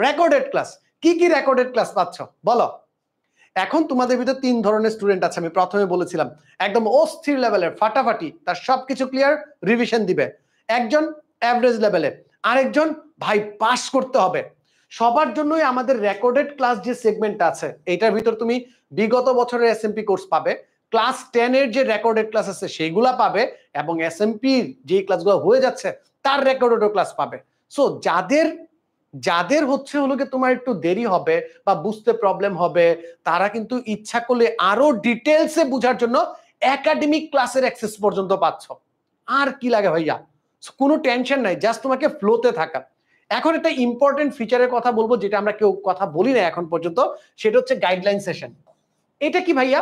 রেকর্ডেড ক্লাস কি কি রেকর্ডেড ক্লাস পাচ্ছ বলো এখন তোমাদের ভিতরে তিন ধরনের স্টুডেন্ট আছে আমি প্রথমে বলেছিলাম একদম অস্থির লেভেলের ফাটাফাটি তার সবকিছু ক্লিয়ার রিভিশন দিবে একজন অ্যাভারেজ লেভেলে আরেকজন ভাই পাস করতে হবে সবার জন্যই আমাদের রেকর্ডেড ক্লাস যে সেগমেন্ট আছে এটার ভিতর তুমি বিগত বছরের এসএমপি কোর্স পাবে ক্লাস টেনের যে রেকর্ডেড ক্লাস আছে সেইগুলা পাবে এবং এসএমপির যে ক্লাসগুলো হয়ে যাচ্ছে তার রেকর্ডেডও ক্লাস পাবে সো যাদের যাদের হচ্ছে হলো কি তোমার একটু দেরি হবে বা বুঝতে প্রবলেম হবে তারা কিন্তু ইচ্ছা করলে আরো ডিটেলসে বুঝার জন্য একাডেমিক ক্লাসের অ্যাক্সেস পর্যন্ত পাচ্ছ আর কি লাগে ভাইয়া কোনো টেনশন নাই জাস্ট তোমাকে ফ্লোতে থাকা এখন একটা ইম্পর্টেন্ট ফিচারের কথা বলবো যেটা আমরা কেউ কথা বলি না এখন পর্যন্ত সেটা হচ্ছে গাইডলাইন সেশন এটা কি ভাইয়া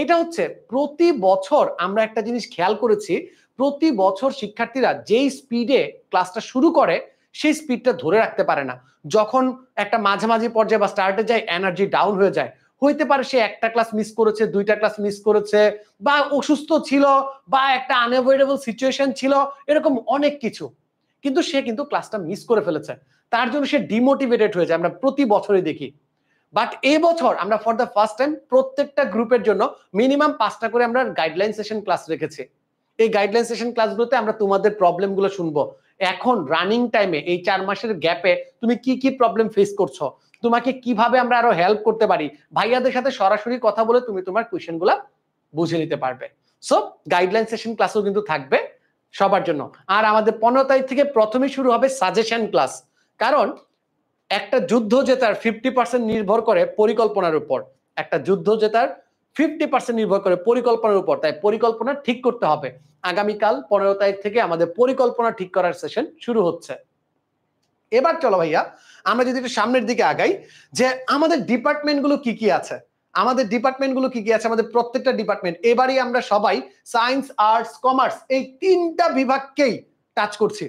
এটা হচ্ছে প্রতি বছর আমরা একটা জিনিস খেয়াল করেছি প্রতি বছর শিক্ষার্থীরা যেই স্পিডে ক্লাসটা শুরু করে সেই স্পিডটা ধরে রাখতে পারে না যখন একটা মাঝামাঝি পর্যায়ে বা স্টার্টে যায় এনার্জি ডাউন হয়ে যায় হইতে পারে সে একটা ক্লাস মিস করেছে দুইটা ক্লাস মিস করেছে বা অসুস্থ ছিল বা একটা আনএভয়েডেবল সিচুয়েশন ছিল এরকম অনেক কিছু কিন্তু সে কিন্তু ক্লাসটা মিস করে ফেলেছে তার জন্য সে ডিমোটিভেটেড হয়ে যায় আমরা প্রতি বছরই দেখি বাট এ বছর আমরা ফর দ্য ফার্স্ট টাইম প্রত্যেকটা গ্রুপের জন্য মিনিমাম পাঁচটা করে আমরা গাইডলাইন সেশন ক্লাস রেখেছি এই গাইডলাইন সেশন ক্লাসগুলোতে আমরা তোমাদের প্রবলেমগুলো শুনবো এখন রানিং টাইমে এই চার মাসের গ্যাপে তুমি কি কি প্রবলেম ফেস করছো তোমাকে কিভাবে আমরা আরো হেল্প করতে পারি ভাইয়াদের সাথে সরাসরি কথা বলে তুমি তোমার গুলা বুঝে নিতে পারবে সো গাইডলাইন সেশন ক্লাসও কিন্তু থাকবে সবার জন্য আর আমাদের পনেরো তারিখ থেকে প্রথমে শুরু হবে সাজেশন ক্লাস কারণ একটা যুদ্ধ জেতার ফিফটি পার্সেন্ট নির্ভর করে পরিকল্পনার উপর একটা যুদ্ধ জেতার ফিফটি পার্সেন্ট নির্ভর করে পরিকল্পনার উপর তাই পরিকল্পনা ঠিক করতে হবে আগামীকাল পনেরো তারিখ থেকে আমাদের পরিকল্পনা ঠিক করার সেশন শুরু হচ্ছে এবার চলো ভাইয়া আমরা যদি একটু সামনের দিকে আগাই যে আমাদের ডিপার্টমেন্টগুলো কি কি আছে আমাদের ডিপার্টমেন্টগুলো কি কি আছে আমাদের প্রত্যেকটা ডিপার্টমেন্ট এবারই আমরা সবাই সায়েন্স আর্টস কমার্স এই তিনটা বিভাগকেই টাচ করছি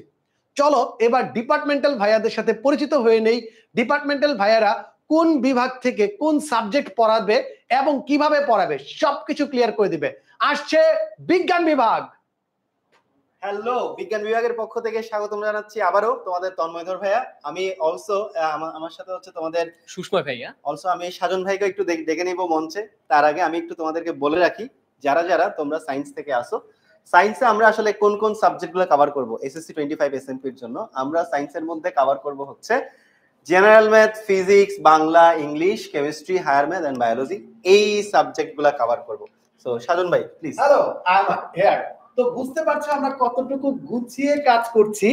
চলো এবার ডিপার্টমেন্টাল ভাইয়াদের সাথে পরিচিত হয়ে নেই ডিপার্টমেন্টাল ভাইয়ারা কোন বিভাগ থেকে কোন সাবজেক্ট পড়াবে এবং কিভাবে পড়াবে সবকিছু ক্লিয়ার করে দিবে আসছে বিজ্ঞান বিভাগ হ্যালো বিজ্ঞান বিভাগের পক্ষ থেকে স্বাগতম জানাচ্ছি আবারও তোমাদের তন্ময়ধর ভাইয়া আমি অলসো আমার সাথে হচ্ছে তোমাদের সুষ্মা ভাইয়া অলসো আমি সাজন ভাইকে একটু ডেকে নিব মঞ্চে তার আগে আমি একটু তোমাদেরকে বলে রাখি যারা যারা তোমরা সায়েন্স থেকে আসো সায়েন্সে আমরা আসলে কোন কোন সাবজেক্টগুলো কভার করব এসএসসি টোয়েন্টি ফাইভ এসএমপির জন্য আমরা সায়েন্সের মধ্যে কভার করব হচ্ছে general math physics Bangla English chemistry higher math and biology এই গুলা কভার করব সো সাজন ভাই প্লিজ হ্যালো তো বুঝতে পারছো আমরা কতটুকু গুছিয়ে কাজ করছি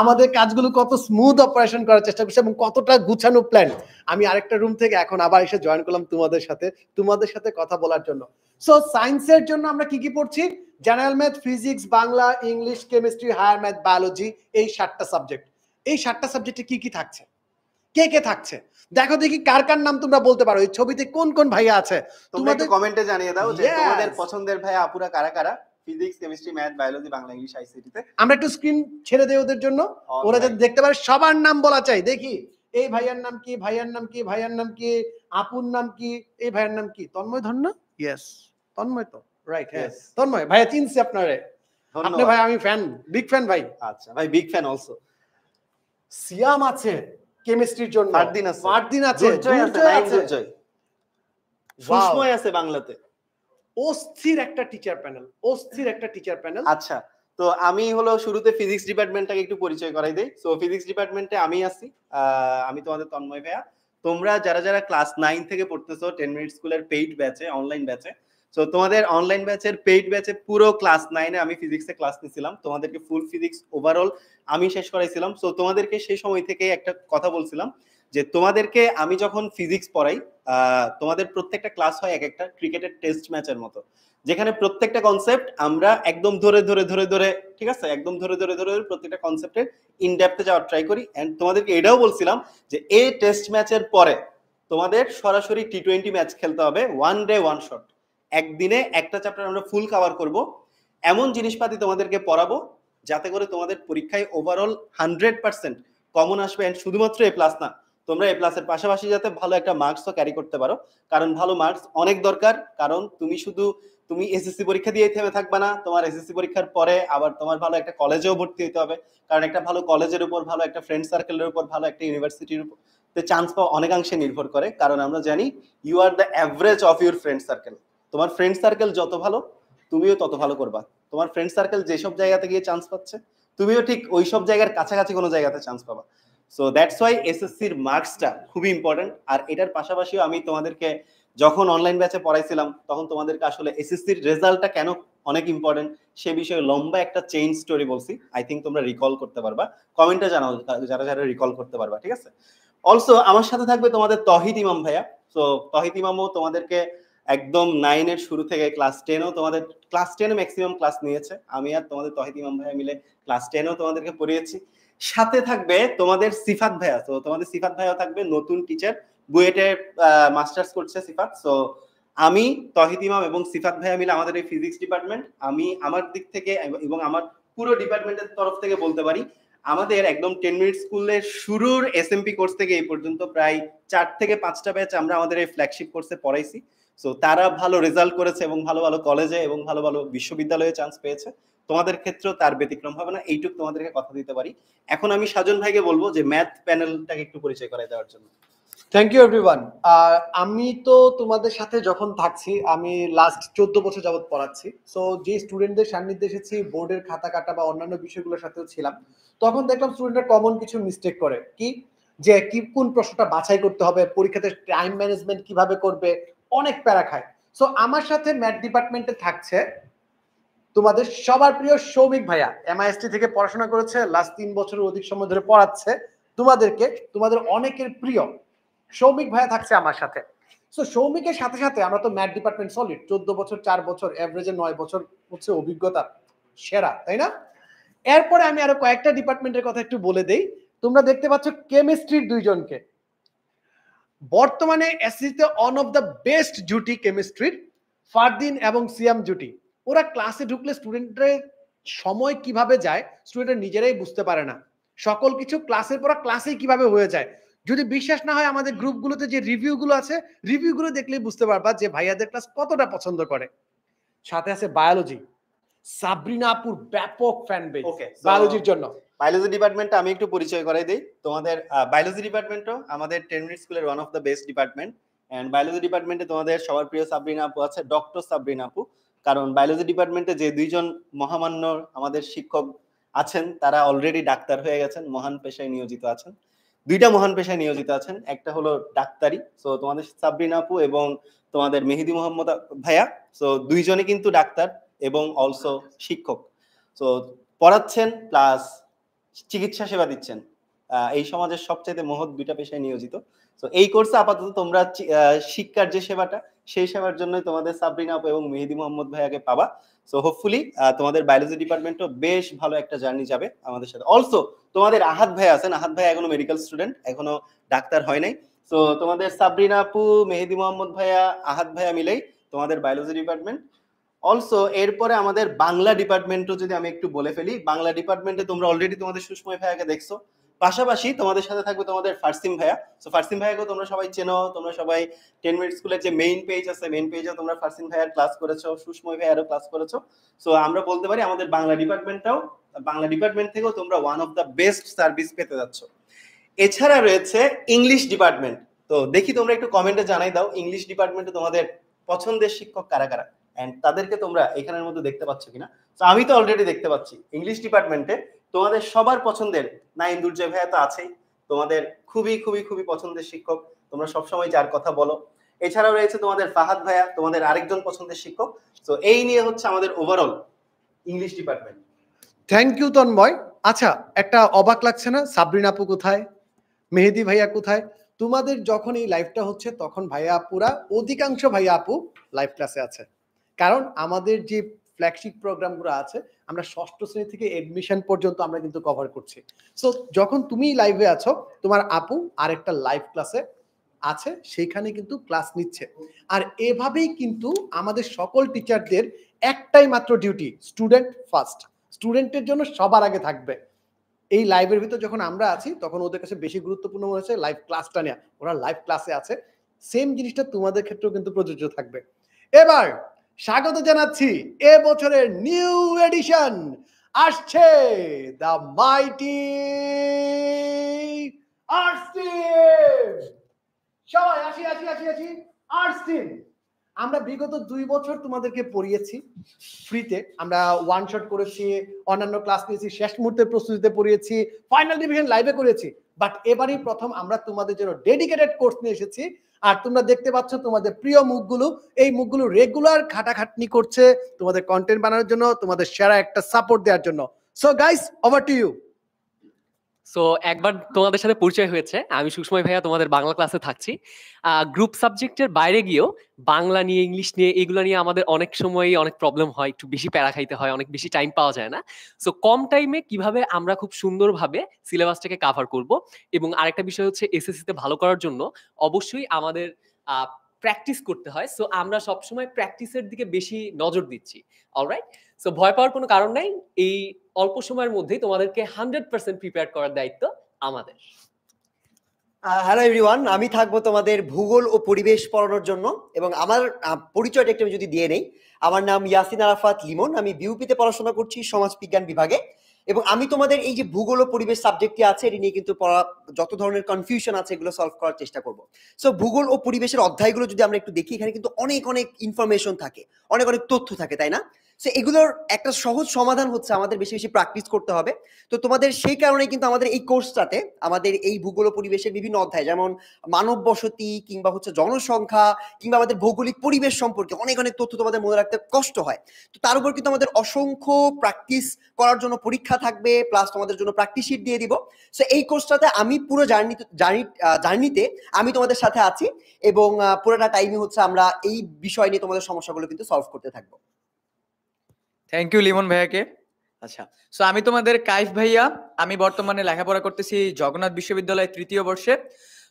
আমাদের কাজগুলো কত স্মুথ অপারেশন করার চেষ্টা করছি এবং কতটা গুছানো প্ল্যান আমি আরেকটা রুম থেকে এখন আবার এসে জয়েন করলাম তোমাদের সাথে তোমাদের সাথে কথা বলার জন্য সো সায়েন্সের জন্য আমরা কি কি পড়ছি general math physics Bangla English chemistry higher math biology এই সাতটা সাবজেক্ট এই সাতটা সাবজেক্টে কি কি থাকছে কে কে থাকছে দেখো দেখি কার কার নাম তোমরা বলতে পারো এই ছবিতে কোন কোন ভাইয়া আছে তোমাদের কমেন্টে জানিয়ে দাও যে তোমাদের পছন্দের ভাই আপুরা কারা কারা physics chemistry math biology Bangla English আইসিটিতে আমরা একটু স্ক্রিন ছেড়ে দেই ওদের জন্য ওরা যেন দেখতে পারে সবার নাম বলা চাই দেখি এই ভাইয়ার নাম কি ভাইয়ার নাম কি ভাইয়ার নাম কি আপুর নাম কি এই ভাইয়ার নাম কি তন্ময় ধন্য ইয়েস তন্ময় তো রাইট হ্যাঁ। ইয়েস তন্ময় ভাইয়া চিনছি আপনারে আপনি ভাই আমি ফ্যান বিগ ফ্যান ভাই আচ্ছা ভাই বিগ ফ্যান অলসো সিয়াম আছে কেমিস্ট্রির জন্য ফারদিন আছে আছে সুষময় আছে বাংলাতে অস্থির একটা টিচার প্যানেল অস্থির একটা টিচার প্যানেল আচ্ছা তো আমি হলো শুরুতে ফিজিক্স ডিপার্টমেন্টটাকে একটু পরিচয় করাই দেই সো ফিজিক্স ডিপার্টমেন্টে আমি আছি আমি তোমাদের তন্ময় ভাইয়া তোমরা যারা যারা ক্লাস নাইন থেকে পড়তেছো টেন মিনিট স্কুলের পেইড ব্যাচে অনলাইন ব্যাচে তো তোমাদের অনলাইন ব্যাচের পেইড ব্যাচে পুরো ক্লাস নাইনে আমি ফিজিক্সে ক্লাস নিয়েছিলাম তোমাদেরকে ফুল ফিজিক্স ওভারঅল আমি শেষ করাইছিলাম সো তোমাদেরকে সেই সময় থেকে একটা কথা বলছিলাম যে তোমাদেরকে আমি যখন ফিজিক্স পড়াই তোমাদের প্রত্যেকটা ক্লাস হয় এক একটা ক্রিকেটের টেস্ট ম্যাচের মতো যেখানে প্রত্যেকটা কনসেপ্ট আমরা একদম ধরে ধরে ধরে ধরে ঠিক আছে একদম ধরে ধরে ধরে ধরে প্রত্যেকটা কনসেপ্টের ইনডেপথে যাওয়ার ট্রাই করি অ্যান্ড তোমাদেরকে এটাও বলছিলাম যে এই টেস্ট ম্যাচের পরে তোমাদের সরাসরি টি টোয়েন্টি ম্যাচ খেলতে হবে ওয়ান ডে ওয়ান শট একদিনে একটা চ্যাপ্টার আমরা ফুল কাভার করব এমন জিনিসপাতি তোমাদেরকে পড়াবো যাতে করে তোমাদের পরীক্ষায় ওভারঅল হান্ড্রেড পার্সেন্ট কমন আসবে অ্যান্ড শুধুমাত্র এ প্লাস না তোমরা এ প্লাসের পাশাপাশি যাতে ভালো একটা মার্কসও ক্যারি করতে পারো কারণ ভালো মার্কস অনেক দরকার কারণ তুমি শুধু তুমি এসএসসি পরীক্ষা দিয়ে থেমে থাকবে না তোমার এসএসসি পরীক্ষার পরে আবার তোমার ভালো একটা কলেজেও ভর্তি হতে হবে কারণ একটা ভালো কলেজের উপর ভালো একটা ফ্রেন্ড সার্কেলের উপর ভালো একটা ইউনিভার্সিটির উপর চান্স পাওয়া অনেকাংশে নির্ভর করে কারণ আমরা জানি you are the average of your friend circle তোমার ফ্রেন্ড সার্কেল যত ভালো তুমিও তত ভালো করবা তোমার ফ্রেন্ড সার্কেল যেসব জায়গাতে গিয়ে চান্স পাচ্ছে তুমিও ঠিক ওই সব জায়গার কাছাকাছি কোনো জায়গাতে চান্স পাবা সো দ্যাটস ওয়াই এসএসসির মার্কসটা খুবই ইম্পর্টেন্ট আর এটার পাশাপাশিও আমি তোমাদেরকে যখন অনলাইন ব্যাচে পড়াইছিলাম তখন তোমাদেরকে আসলে এসএসসির রেজাল্টটা কেন অনেক ইম্পর্টেন্ট সে বিষয়ে লম্বা একটা চেইন স্টোরি বলছি আই থিঙ্ক তোমরা রিকল করতে পারবা কমেন্টে জানাও যারা যারা রিকল করতে পারবা ঠিক আছে অলসো আমার সাথে থাকবে তোমাদের তহিদ ইমাম ভাইয়া তো তহিদ ইমামও তোমাদেরকে একদম নাইনের শুরু থেকে ক্লাস টেনও তোমাদের ক্লাস টেনে ম্যাক্সিমাম ক্লাস নিয়েছে আমি আর তোমাদের তহিদ ইমাম ভাইয়া মিলে ক্লাস টেনও তোমাদেরকে পড়িয়েছি সাথে থাকবে তোমাদের সিফাত ভাইয়া তো তোমাদের সিফাত ভাইয়া থাকবে নতুন টিচার বুয়েটে মাস্টার্স করছে সিফাত সো আমি তহিদ ইমাম এবং সিফাত ভাইয়া মিলে আমাদের এই ফিজিক্স ডিপার্টমেন্ট আমি আমার দিক থেকে এবং আমার পুরো ডিপার্টমেন্টের তরফ থেকে বলতে পারি আমাদের একদম টেন মিনিট স্কুলের শুরুর এস এম পি কোর্স থেকে এই পর্যন্ত প্রায় চার থেকে পাঁচটা ব্যাচ আমরা আমাদের এই ফ্ল্যাগশিপ কোর্সে পড়াইছি সো তারা ভালো রেজাল্ট করেছে এবং ভালো ভালো কলেজে এবং ভালো ভালো বিশ্ববিদ্যালয়ে চান্স পেয়েছে তোমাদের ক্ষেত্রেও তার ব্যতিক্রম হবে না এইটুক তোমাদেরকে কথা দিতে পারি এখন আমি সাজন ভাইকে বলবো যে ম্যাথ প্যানেলটাকে একটু পরিচয় করাই দেওয়ার জন্য থ্যাংক ইউ এভরিওয়ান আর আমি তো তোমাদের সাথে যখন থাকছি আমি লাস্ট চোদ্দ বছর যাবৎ পড়াচ্ছি সো যে স্টুডেন্টদের সান্নিধ্যে এসেছি বোর্ডের খাতা কাটা বা অন্যান্য বিষয়গুলোর সাথেও ছিলাম তখন দেখলাম স্টুডেন্টরা কমন কিছু মিস্টেক করে কি যে কি কোন প্রশ্নটা বাছাই করতে হবে পরীক্ষাতে টাইম ম্যানেজমেন্ট কিভাবে করবে অনেক প্যারা খায় সো আমার সাথে ম্যাথ ডিপার্টমেন্টে থাকছে তোমাদের সবার প্রিয় সৌমিক ভাইয়া এমআইএসটি থেকে পড়াশোনা করেছে লাস্ট তিন বছরের অধিক সময় ধরে পড়াচ্ছে তোমাদেরকে তোমাদের অনেকের প্রিয় সৌমিক ভাইয়া থাকছে আমার সাথে সো সৌমিকের সাথে সাথে আমরা তো ম্যাথ ডিপার্টমেন্ট সলিড চোদ্দ বছর চার বছর অ্যাভারেজে নয় বছর হচ্ছে অভিজ্ঞতা সেরা তাই না এরপরে আমি আরো কয়েকটা ডিপার্টমেন্টের কথা একটু বলে দেই তোমরা দেখতে পাচ্ছ কেমিস্ট্রির দুইজনকে বর্তমানে এসিতে অন অফ দ্য বেস্ট জুটি কেমিস্ট্রির ফারদিন এবং সিয়াম জুটি ওরা ক্লাসে ঢুকলে স্টুডেন্টদের সময় কিভাবে যায় স্টুডেন্টরা নিজেরাই বুঝতে পারে না সকল কিছু ক্লাসের পর ক্লাসে কিভাবে হয়ে যায় যদি বিশ্বাস না হয় আমাদের গ্রুপগুলোতে যে রিভিউগুলো আছে রিভিউগুলো দেখলেই বুঝতে পারবা যে ভাইয়াদের ক্লাস কতটা পছন্দ করে সাথে আছে বায়োলজি সাবরিনাপুর ব্যাপক ফ্যান বেস বায়োলজির জন্য বায়োলজি ডিপার্টমেন্টটা আমি একটু পরিচয় করাই দিই তোমাদের বায়োলজি ডিপার্টমেন্টও আমাদের টেন মিনিট স্কুলের one of the best department and biology ডিপার্টমেন্টে তোমাদের সবার প্রিয় সাবরিন আপু আছে ডক্টর সাবরিন আপু কারণ বায়োলজি ডিপার্টমেন্টে যে দুইজন মহামান্য আমাদের শিক্ষক আছেন তারা অলরেডি ডাক্তার হয়ে গেছেন মহান পেশায় নিয়োজিত আছেন দুইটা মহান পেশায় নিয়োজিত আছেন একটা হলো ডাক্তারি সো তোমাদের সাবরিন আপু এবং তোমাদের মেহেদি মোহাম্মদ ভাইয়া সো দুইজনে কিন্তু ডাক্তার এবং অলসো শিক্ষক সো পড়াচ্ছেন প্লাস চিকিৎসা সেবা দিচ্ছেন এই সমাজের সবচেয়ে মহৎ দুইটা পেশায় নিয়োজিত তো এই কোর্সে আপাতত তোমরা শিক্ষার যে সেবাটা সেই সেবার জন্য তোমাদের সাবরিন আপু এবং মেহেদি মোহাম্মদ ভাইয়াকে পাবা সো হোপফুলি তোমাদের বায়োলজি ডিপার্টমেন্টও বেশ ভালো একটা জার্নি যাবে আমাদের সাথে অলসো তোমাদের আহাত ভাই আছেন আহাত ভাই এখনো মেডিকেল স্টুডেন্ট এখনো ডাক্তার হয় নাই তো তোমাদের সাবরিন আপু মেহেদি মোহাম্মদ ভাইয়া আহাত ভাইয়া মিলেই তোমাদের বায়োলজি ডিপার্টমেন্ট অলসো এরপরে আমাদের বাংলা ডিপার্টমেন্টও যদি আমি একটু বলে ফেলি বাংলা ডিপার্টমেন্টে তোমরা অলরেডি তোমাদের সুষময় ভাইয়াকে দেখছো পাশাপাশি তোমাদের সাথে থাকবে তোমাদের ফার্সিম ভাইয়া সো ফার্সিম ভাইয়াকে তোমরা সবাই চেনো তোমরা সবাই টেন মিনিট স্কুলের যে মেইন পেজ আছে মেইন পেজে তোমরা ফার্সিম ভাইয়ার ক্লাস করেছো সুষময় ভাইয়ারও ক্লাস করেছো সো আমরা বলতে পারি আমাদের বাংলা ডিপার্টমেন্টটাও বাংলা ডিপার্টমেন্ট থেকেও তোমরা one of the best service পেতে যাচ্ছ এছাড়া রয়েছে ইংলিশ ডিপার্টমেন্ট তো দেখি তোমরা একটু কমেন্টে জানাই দাও ইংলিশ ডিপার্টমেন্টে তোমাদের পছন্দের শিক্ষক কারা কারা অ্যান্ড তাদেরকে তোমরা এখানের মধ্যে দেখতে পাচ্ছ কিনা তো আমি তো অলরেডি দেখতে পাচ্ছি ইংলিশ ডিপার্টমেন্টে তোমাদের সবার পছন্দের ইন্দুর দুর্জয় ভাইয়া তো আছেই তোমাদের খুবই খুবই খুবই পছন্দের শিক্ষক তোমরা সবসময় যার কথা বলো এছাড়াও রয়েছে তোমাদের ফাহাদ ভাইয়া তোমাদের আরেকজন পছন্দের শিক্ষক তো এই নিয়ে হচ্ছে আমাদের overall English department thank you Tanmoy আচ্ছা একটা অবাক লাগছে না সাবরিন আপু কোথায় মেহেদি ভাইয়া কোথায় তোমাদের যখন এই লাইভটা হচ্ছে তখন ভাইয়া আপুরা অধিকাংশ ভাইয়া আপু লাইভ ক্লাসে আছে কারণ আমাদের যে ফ্ল্যাগশিপ প্রোগ্রামগুলো আছে আমরা ষষ্ঠ শ্রেণী থেকে এডমিশন পর্যন্ত আমরা কিন্তু কভার করছি সো যখন তুমি লাইভে আছো তোমার আপু আরেকটা লাইভ ক্লাসে আছে সেখানে কিন্তু ক্লাস নিচ্ছে আর এভাবেই কিন্তু আমাদের সকল টিচারদের একটাই মাত্র ডিউটি স্টুডেন্ট ফার্স্ট স্টুডেন্টের জন্য সবার আগে থাকবে এই লাইভের ভিতর যখন আমরা আছি তখন ওদের কাছে বেশি গুরুত্বপূর্ণ মনে হচ্ছে লাইভ ক্লাসটা নেওয়া ওরা লাইভ ক্লাসে আছে সেম জিনিসটা তোমাদের ক্ষেত্রেও কিন্তু প্রযোজ্য থাকবে এবার স্বাগত জানাচ্ছি এ বছরের নিউ এডিশন আসছে দ্য মাইটি আর্টস টিম সবাই আসি আসি আসি আসি আর্টস টিম আমরা বিগত দুই বছর তোমাদেরকে পড়িয়েছি ফ্রিতে আমরা ওয়ান শট করেছি অন্যান্য ক্লাস নিয়েছি শেষ মুহূর্তে প্রস্তুতিতে পড়িয়েছি ফাইনাল ডিভিশন লাইভে করেছি বাট এবারই প্রথম আমরা তোমাদের জন্য ডেডিকেটেড কোর্স নিয়ে এসেছি আর তোমরা দেখতে পাচ্ছ তোমাদের প্রিয় মুখগুলো এই মুখগুলো রেগুলার খাটাখাটনি করছে তোমাদের কন্টেন্ট বানানোর জন্য তোমাদের সেরা একটা সাপোর্ট দেওয়ার জন্য so guys over to you so একবার তোমাদের সাথে পরিচয় হয়েছে আমি সুষময় ভাইয়া তোমাদের বাংলা ক্লাসে থাকছি গ্রুপ সাবজেক্টের বাইরে গিয়েও বাংলা নিয়ে ইংলিশ নিয়ে এগুলো নিয়ে আমাদের অনেক সময়ই অনেক প্রবলেম হয় একটু বেশি প্যারা খাইতে হয় অনেক বেশি টাইম পাওয়া যায় না সো কম টাইমে কিভাবে আমরা খুব সুন্দরভাবে সিলেবাসটাকে কাভার করব এবং আরেকটা বিষয় হচ্ছে এসএসসিতে ভালো করার জন্য অবশ্যই আমাদের প্র্যাকটিস করতে হয় সো আমরা সবসময় প্র্যাকটিসের দিকে বেশি নজর দিচ্ছি অলরাইট সো ভয় পাওয়ার কোনো কারণ নাই এই অল্প সময়ের মধ্যেই তোমাদেরকে হান্ড্রেড পার্সেন্ট প্রিপেয়ার করার দায়িত্ব আমাদের হ্যালো এভরিওয়ান আমি থাকবো তোমাদের ভূগোল ও পরিবেশ পড়ানোর জন্য এবং আমার পরিচয়টা একটু আমি যদি দিয়ে নেই আমার নাম ইয়াসিন আরাফাত লিমন আমি বিউপিতে পড়াশোনা করছি সমাজবিজ্ঞান বিভাগে এবং আমি তোমাদের এই যে ভূগোল ও পরিবেশ সাবজেক্টটি আছে এটি নিয়ে কিন্তু পড়া যত ধরনের কনফিউশন আছে এগুলো সলভ করার চেষ্টা করব সো ভূগোল ও পরিবেশের অধ্যায়গুলো যদি আমরা একটু দেখি এখানে কিন্তু অনেক অনেক ইনফরমেশন থাকে অনেক অনেক তথ্য থাকে তাই না সো এগুলোর একটা সহজ সমাধান হচ্ছে আমাদের বেশি বেশি প্র্যাকটিস করতে হবে তো তোমাদের সেই কারণে কিন্তু আমাদের এই কোর্সটাতে আমাদের এই ভূগোল পরিবেশের বিভিন্ন অধ্যায় যেমন মানব বসতি কিংবা হচ্ছে জনসংখ্যা কিংবা আমাদের ভৌগোলিক পরিবেশ সম্পর্কে অনেক অনেক তথ্য তোমাদের মনে রাখতে কষ্ট হয় তো তার উপর কিন্তু আমাদের অসংখ্য প্র্যাকটিস করার জন্য পরীক্ষা থাকবে প্লাস তোমাদের জন্য প্র্যাকটিস শিট দিয়ে দিব সো এই কোর্সটাতে আমি পুরো জার্নি জার্নি জার্নিতে আমি তোমাদের সাথে আছি এবং পুরোটা টাইমে হচ্ছে আমরা এই বিষয় নিয়ে তোমাদের সমস্যাগুলো কিন্তু সলভ করতে থাকবো থ্যাংক ইউ লিমন ভাইয়াকে আচ্ছা সো আমি তোমাদের কাইফ ভাইয়া আমি বর্তমানে লেখাপড়া করতেছি জগন্নাথ বিশ্ববিদ্যালয়ের তৃতীয় বর্ষে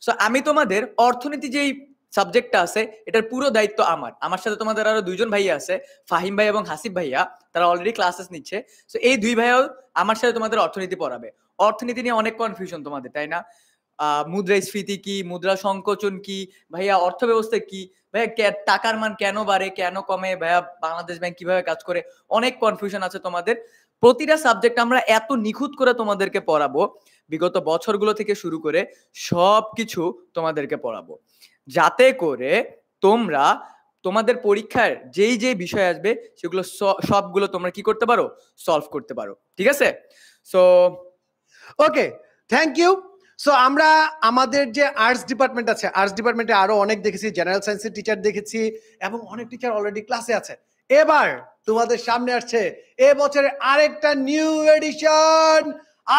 সো আমি তোমাদের অর্থনীতি যেই সাবজেক্টটা আছে এটার পুরো দায়িত্ব আমার আমার সাথে তোমাদের আরো দুইজন ভাইয়া আছে ফাহিম ভাই এবং হাসিব ভাইয়া তারা অলরেডি ক্লাসেস নিচ্ছে সো এই দুই ভাইয়াও আমার সাথে তোমাদের অর্থনীতি পড়াবে অর্থনীতি নিয়ে অনেক কনফিউশন তোমাদের তাই না মুদ্রাস্ফীতি কি মুদ্রা সংকোচন কি ভাইয়া অর্থ ব্যবস্থা কি ভাইয়া টাকার মান কেন বাড়ে কেন কমে ভাইয়া বাংলাদেশ ব্যাংক কিভাবে কাজ করে অনেক কনফিউশন আছে তোমাদের প্রতিটা সাবজেক্ট আমরা এত নিখুঁত করে তোমাদেরকে পড়াবো বিগত বছরগুলো থেকে শুরু করে সব কিছু তোমাদেরকে পড়াবো যাতে করে তোমরা তোমাদের পরীক্ষার যেই যেই বিষয় আসবে সেগুলো সবগুলো তোমরা কি করতে পারো সলভ করতে পারো ঠিক আছে so okay thank you so আমরা আমাদের যে আর্টস ডিপার্টমেন্ট আছে আর্টস ডিপার্টমেন্টে আরো অনেক দেখেছি জেনারেল সায়েন্সের টিচার দেখেছি এবং অনেক টিচার অলরেডি ক্লাসে আছে এবার তোমাদের সামনে আসছে এ বছরের আরেকটা নিউ এডিশন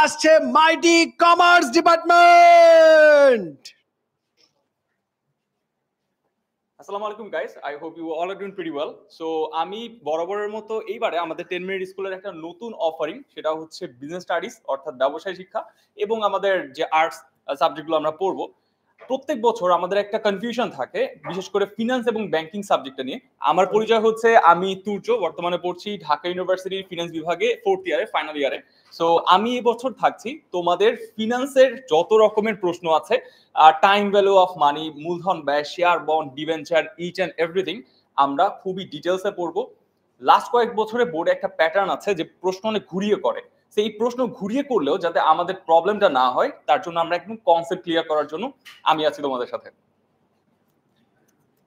আসছে মাইটি কমার্স ডিপার্টমেন্ট আসসালামু আলাইকুম guys I hope you all are doing pretty well so আমি বরাবরের মতো এইবারে আমাদের টেন মিনিট স্কুলের একটা নতুন অফারিং সেটা হচ্ছে বিজনেস স্টাডিজ অর্থাৎ ব্যবসায় শিক্ষা এবং আমাদের যে আর্টস সাবজেক্টগুলো uh, আমরা পড়বো প্রত্যেক বছর আমাদের একটা কনফিউশন থাকে বিশেষ করে ফিনান্স এবং ব্যাংকিং সাবজেক্টটা নিয়ে আমার পরিচয় হচ্ছে আমি তুর্য বর্তমানে পড়ছি ঢাকা ইউনিভার্সিটির ফিনান্স বিভাগে ফোর্থ ইয়ারে ফাইনাল ইয়ারে সো আমি এবছর থাকছি তোমাদের ফিনান্সের যত রকমের প্রশ্ন আছে টাইম ভ্যালু অফ মানি মূলধন ব্যয় share bond debenture each and everything আমরা খুবই ডিটেলসে পড়বো লাস্ট কয়েক বছরে বোর্ডে একটা প্যাটার্ন আছে যে প্রশ্ন অনেক ঘুরিয়ে করে সেই প্রশ্ন ঘুরিয়ে করলেও যাতে আমাদের প্রবলেমটা না হয় তার জন্য আমরা একদম কনসেপ্ট ক্লিয়ার করার জন্য আমি আছি তোমাদের সাথে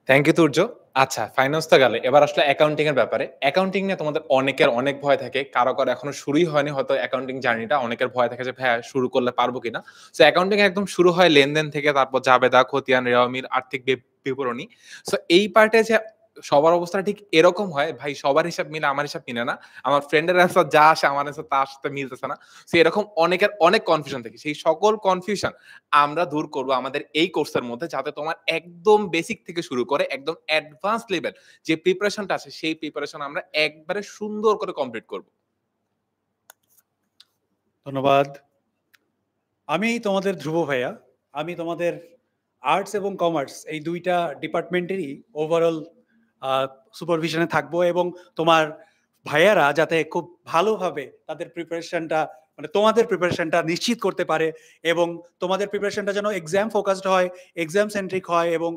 থ্যাংক ইউ তুর্য আচ্ছা ফাইন্যান্স তো গেলে এবার আসলে অ্যাকাউন্টিং এর ব্যাপারে অ্যাকাউন্টিং নিয়ে তোমাদের অনেকের অনেক ভয় থাকে কারো কারো এখনো শুরুই হয়নি হয়তো অ্যাকাউন্টিং জার্নিটা অনেকের ভয় থাকে যে হ্যাঁ শুরু করলে পারবো কিনা তো অ্যাকাউন্টিং একদম শুরু হয় লেনদেন থেকে তারপর জাবেদা খতিয়ান রেওয়ামির আর্থিক বিবরণী সো এই পার্টে যে সবার অবস্থা ঠিক এরকম হয় ভাই সবার হিসাব মিলে আমার হিসাব মিলে না আমার ফ্রেন্ডের অ্যান্সার যা আসে আমার অ্যান্সার তার সাথে মিলতেছে না সে এরকম অনেকের অনেক কনফিউশন থাকে সেই সকল কনফিউশন আমরা দূর করব আমাদের এই কোর্সের মধ্যে যাতে তোমার একদম বেসিক থেকে শুরু করে একদম অ্যাডভান্স লেভেল যে প্রিপারেশনটা আছে সেই প্রিপারেশন আমরা একবারে সুন্দর করে কমপ্লিট করব ধন্যবাদ আমি তোমাদের ধ্রুব ভাইয়া আমি তোমাদের আর্টস এবং কমার্স এই দুইটা ডিপার্টমেন্টেরই ওভারঅল সুপারভিশনে থাকবো এবং তোমার ভাইয়ারা যাতে খুব ভালোভাবে তাদের প্রিপারেশনটা মানে তোমাদের প্রিপারেশনটা নিশ্চিত করতে পারে এবং তোমাদের প্রিপারেশনটা যেন এক্সাম ফোকাসড হয় এক্সাম সেন্ট্রিক হয় এবং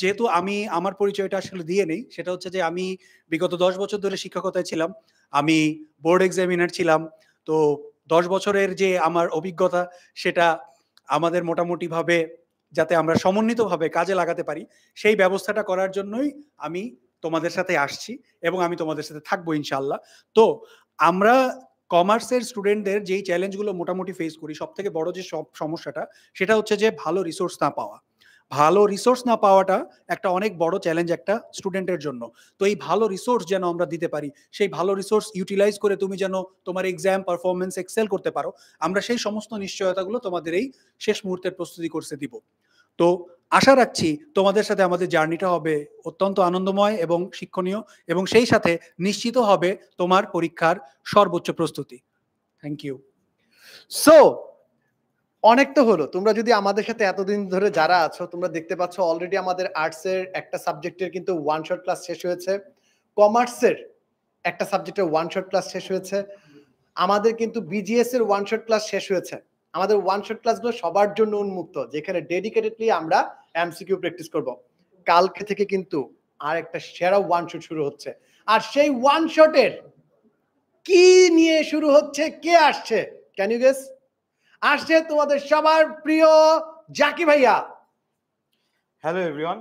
যেহেতু আমি আমার পরিচয়টা আসলে দিয়ে নেই সেটা হচ্ছে যে আমি বিগত দশ বছর ধরে শিক্ষকতায় ছিলাম আমি বোর্ড এক্সামিনার ছিলাম তো দশ বছরের যে আমার অভিজ্ঞতা সেটা আমাদের মোটামুটিভাবে যাতে আমরা সমন্বিতভাবে কাজে লাগাতে পারি সেই ব্যবস্থাটা করার জন্যই আমি তোমাদের সাথে আসছি এবং আমি তোমাদের সাথে থাকবো ইনশাল্লাহ তো আমরা কমার্সের স্টুডেন্টদের যেই চ্যালেঞ্জগুলো মোটামুটি ফেস করি সব থেকে বড় যে সব সমস্যাটা সেটা হচ্ছে যে ভালো রিসোর্স না পাওয়া ভালো রিসোর্স না পাওয়াটা একটা অনেক বড় চ্যালেঞ্জ একটা স্টুডেন্টের জন্য তো এই ভালো রিসোর্স যেন আমরা দিতে পারি সেই ভালো রিসোর্স ইউটিলাইজ করে তুমি যেন তোমার এক্সাম পারফরমেন্স এক্সেল করতে পারো আমরা সেই সমস্ত নিশ্চয়তাগুলো তোমাদের এই শেষ মুহূর্তের প্রস্তুতি করতে দিব তো আশা রাখছি তোমাদের সাথে আমাদের জার্নিটা হবে অত্যন্ত আনন্দময় এবং শিক্ষণীয় এবং সেই সাথে নিশ্চিত হবে তোমার পরীক্ষার সর্বোচ্চ প্রস্তুতি থ্যাংক ইউ সো অনেক তো হলো তোমরা যদি আমাদের সাথে এতদিন ধরে যারা আছো তোমরা দেখতে পাচ্ছ অলরেডি আমাদের আর্টসের একটা সাবজেক্টের কিন্তু ওয়ান শট ক্লাস শেষ হয়েছে কমার্সের একটা সাবজেক্টের ওয়ান শট ক্লাস শেষ হয়েছে আমাদের কিন্তু বিজিএস এর ওয়ান শট ক্লাস শেষ হয়েছে আমাদের ওয়ান শট ক্লাসগুলো সবার জন্য উন্মুক্ত যেখানে ডেডিকেটেডলি আমরা এমসিকিউ প্র্যাকটিস করব কালকে থেকে কিন্তু আর একটা সেরা ওয়ান শট শুরু হচ্ছে আর সেই ওয়ান শটের কি নিয়ে শুরু হচ্ছে কে আসছে ক্যান ইউ গেস আসছে তোমাদের সবার প্রিয় জাকি ভাইয়া হ্যালো এভরিওয়ান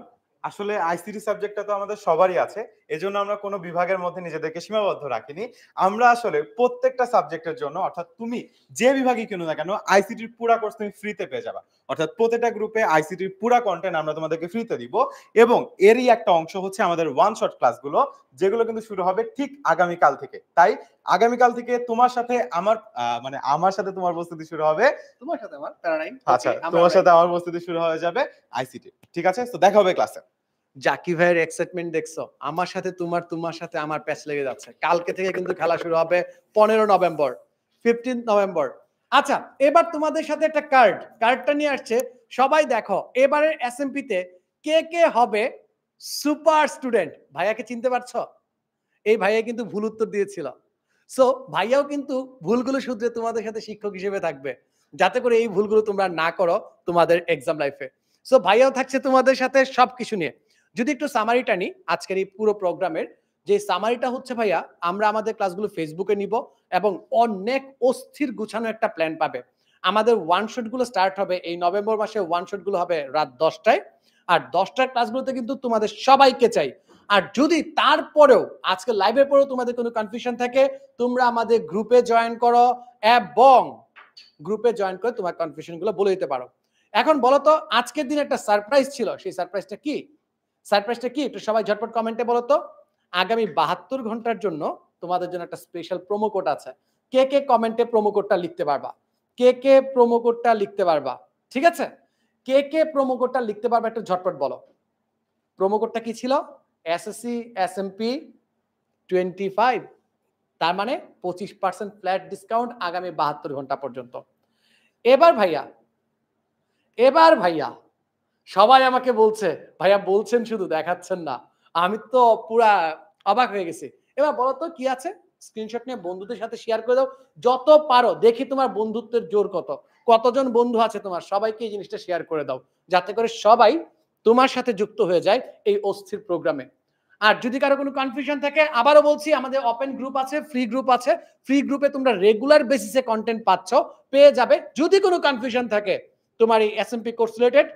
আসলে আইসিটি সাবজেক্টটা তো আমাদের সবারই আছে এজন্য আমরা কোনো বিভাগের মধ্যে নিজেদেরকে সীমাবদ্ধ রাখিনি আমরা আসলে প্রত্যেকটা সাবজেক্টের জন্য অর্থাৎ তুমি যে বিভাগে কেন না কেন আইসিটির পুরা কোর্স তুমি ফ্রিতে পেয়ে যাবা অর্থাৎ প্রত্যেকটা গ্রুপে আইসিটির পুরা কন্টেন্ট আমরা তোমাদেরকে ফ্রিতে দিব এবং এরই একটা অংশ হচ্ছে আমাদের ওয়ান শট ক্লাসগুলো যেগুলো কিন্তু শুরু হবে ঠিক আগামীকাল থেকে তাই আগামীকাল থেকে তোমার সাথে আমার মানে আমার সাথে তোমার উপস্থিতি শুরু হবে তোমার সাথে আমার প্যারাডাইম আচ্ছা তোমার সাথে আমার উপস্থিতি শুরু হয়ে যাবে আইসিটি ঠিক আছে তো দেখা হবে ক্লাসে জাকি ভাইয়ের এক্সাইটমেন্ট দেখছো আমার সাথে তোমার তোমার সাথে আমার প্যাচ লেগে যাচ্ছে কালকে থেকে কিন্তু খেলা শুরু হবে পনেরো নভেম্বর ফিফটিন নভেম্বর আচ্ছা এবার তোমাদের সাথে একটা কার্ড কার্ডটা নিয়ে আসছে সবাই দেখো এবারের এসএমপিতে কে কে হবে সুপার স্টুডেন্ট ভাইয়াকে চিনতে পারছো এই ভাইয়া কিন্তু ভুল উত্তর দিয়েছিল সো ভাইয়াও কিন্তু ভুলগুলো শুধরে তোমাদের সাথে শিক্ষক হিসেবে থাকবে যাতে করে এই ভুলগুলো তোমরা না করো তোমাদের এক্সাম লাইফে সো ভাইয়াও থাকছে তোমাদের সাথে সবকিছু নিয়ে যদি একটু সামারিটা নিই আজকের এই পুরো প্রোগ্রামের যে সামারিটা হচ্ছে ভাইয়া আমরা আমাদের ক্লাসগুলো ফেসবুকে নিব এবং অনেক অস্থির গুছানো একটা প্ল্যান পাবে আমাদের ওয়ান গুলো স্টার্ট হবে এই নভেম্বর মাসে ওয়ান গুলো হবে রাত দশটায় আর দশটার ক্লাসগুলোতে কিন্তু তোমাদের সবাইকে চাই আর যদি তারপরেও আজকে লাইভের পরেও তোমাদের কোনো কনফিউশন থাকে তোমরা আমাদের গ্রুপে জয়েন করো এবং গ্রুপে জয়েন করে তোমার কনফিউশনগুলো বলে দিতে পারো এখন বলো তো আজকের দিন একটা সারপ্রাইজ ছিল সেই সারপ্রাইজটা কি সারপ্রাইজটা কি একটু সবাই ঝটপট কমেন্টে বলো তো আগামী বাহাত্তর ঘন্টার জন্য তোমাদের জন্য একটা স্পেশাল প্রোমো কোড আছে কে কে কমেন্টে প্রোমো কোডটা লিখতে পারবা কে কে প্রোমো কোডটা লিখতে পারবা ঠিক আছে কে কে প্রোমো কোডটা লিখতে পারবা একটু ঝটপট বলো প্রোমো কোডটা কি ছিল এসএসসি এসএমপি টোয়েন্টি ফাইভ তার মানে পঁচিশ পার্সেন্ট ফ্ল্যাট ডিসকাউন্ট আগামী বাহাত্তর ঘন্টা পর্যন্ত এবার ভাইয়া এবার ভাইয়া সবাই আমাকে বলছে ভাইয়া বলছেন শুধু দেখাচ্ছেন না আমি তো পুরা অবাক হয়ে গেছি এবার বলো তো কি আছে স্ক্রিনশট নিয়ে বন্ধুদের সাথে শেয়ার করে দাও যত পারো দেখি তোমার বন্ধুত্বের জোর কত কতজন বন্ধু আছে তোমার সবাইকে এই জিনিসটা শেয়ার করে দাও যাতে করে সবাই তোমার সাথে যুক্ত হয়ে যায় এই অস্থির প্রোগ্রামে আর যদি কারো কোনো কনফিউশন থাকে আবারও বলছি আমাদের ওপেন গ্রুপ আছে ফ্রি গ্রুপ আছে ফ্রি গ্রুপে তোমরা রেগুলার বেসিসে কন্টেন্ট পাচ্ছ পেয়ে যাবে যদি কোনো কনফিউশন থাকে তোমার এই এসএমপি কোর্স রিলেটেড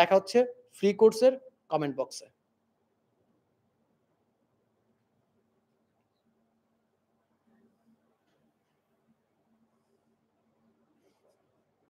দেখা হচ্ছে ফ্রি কোর্সের কমেন্ট বক্সে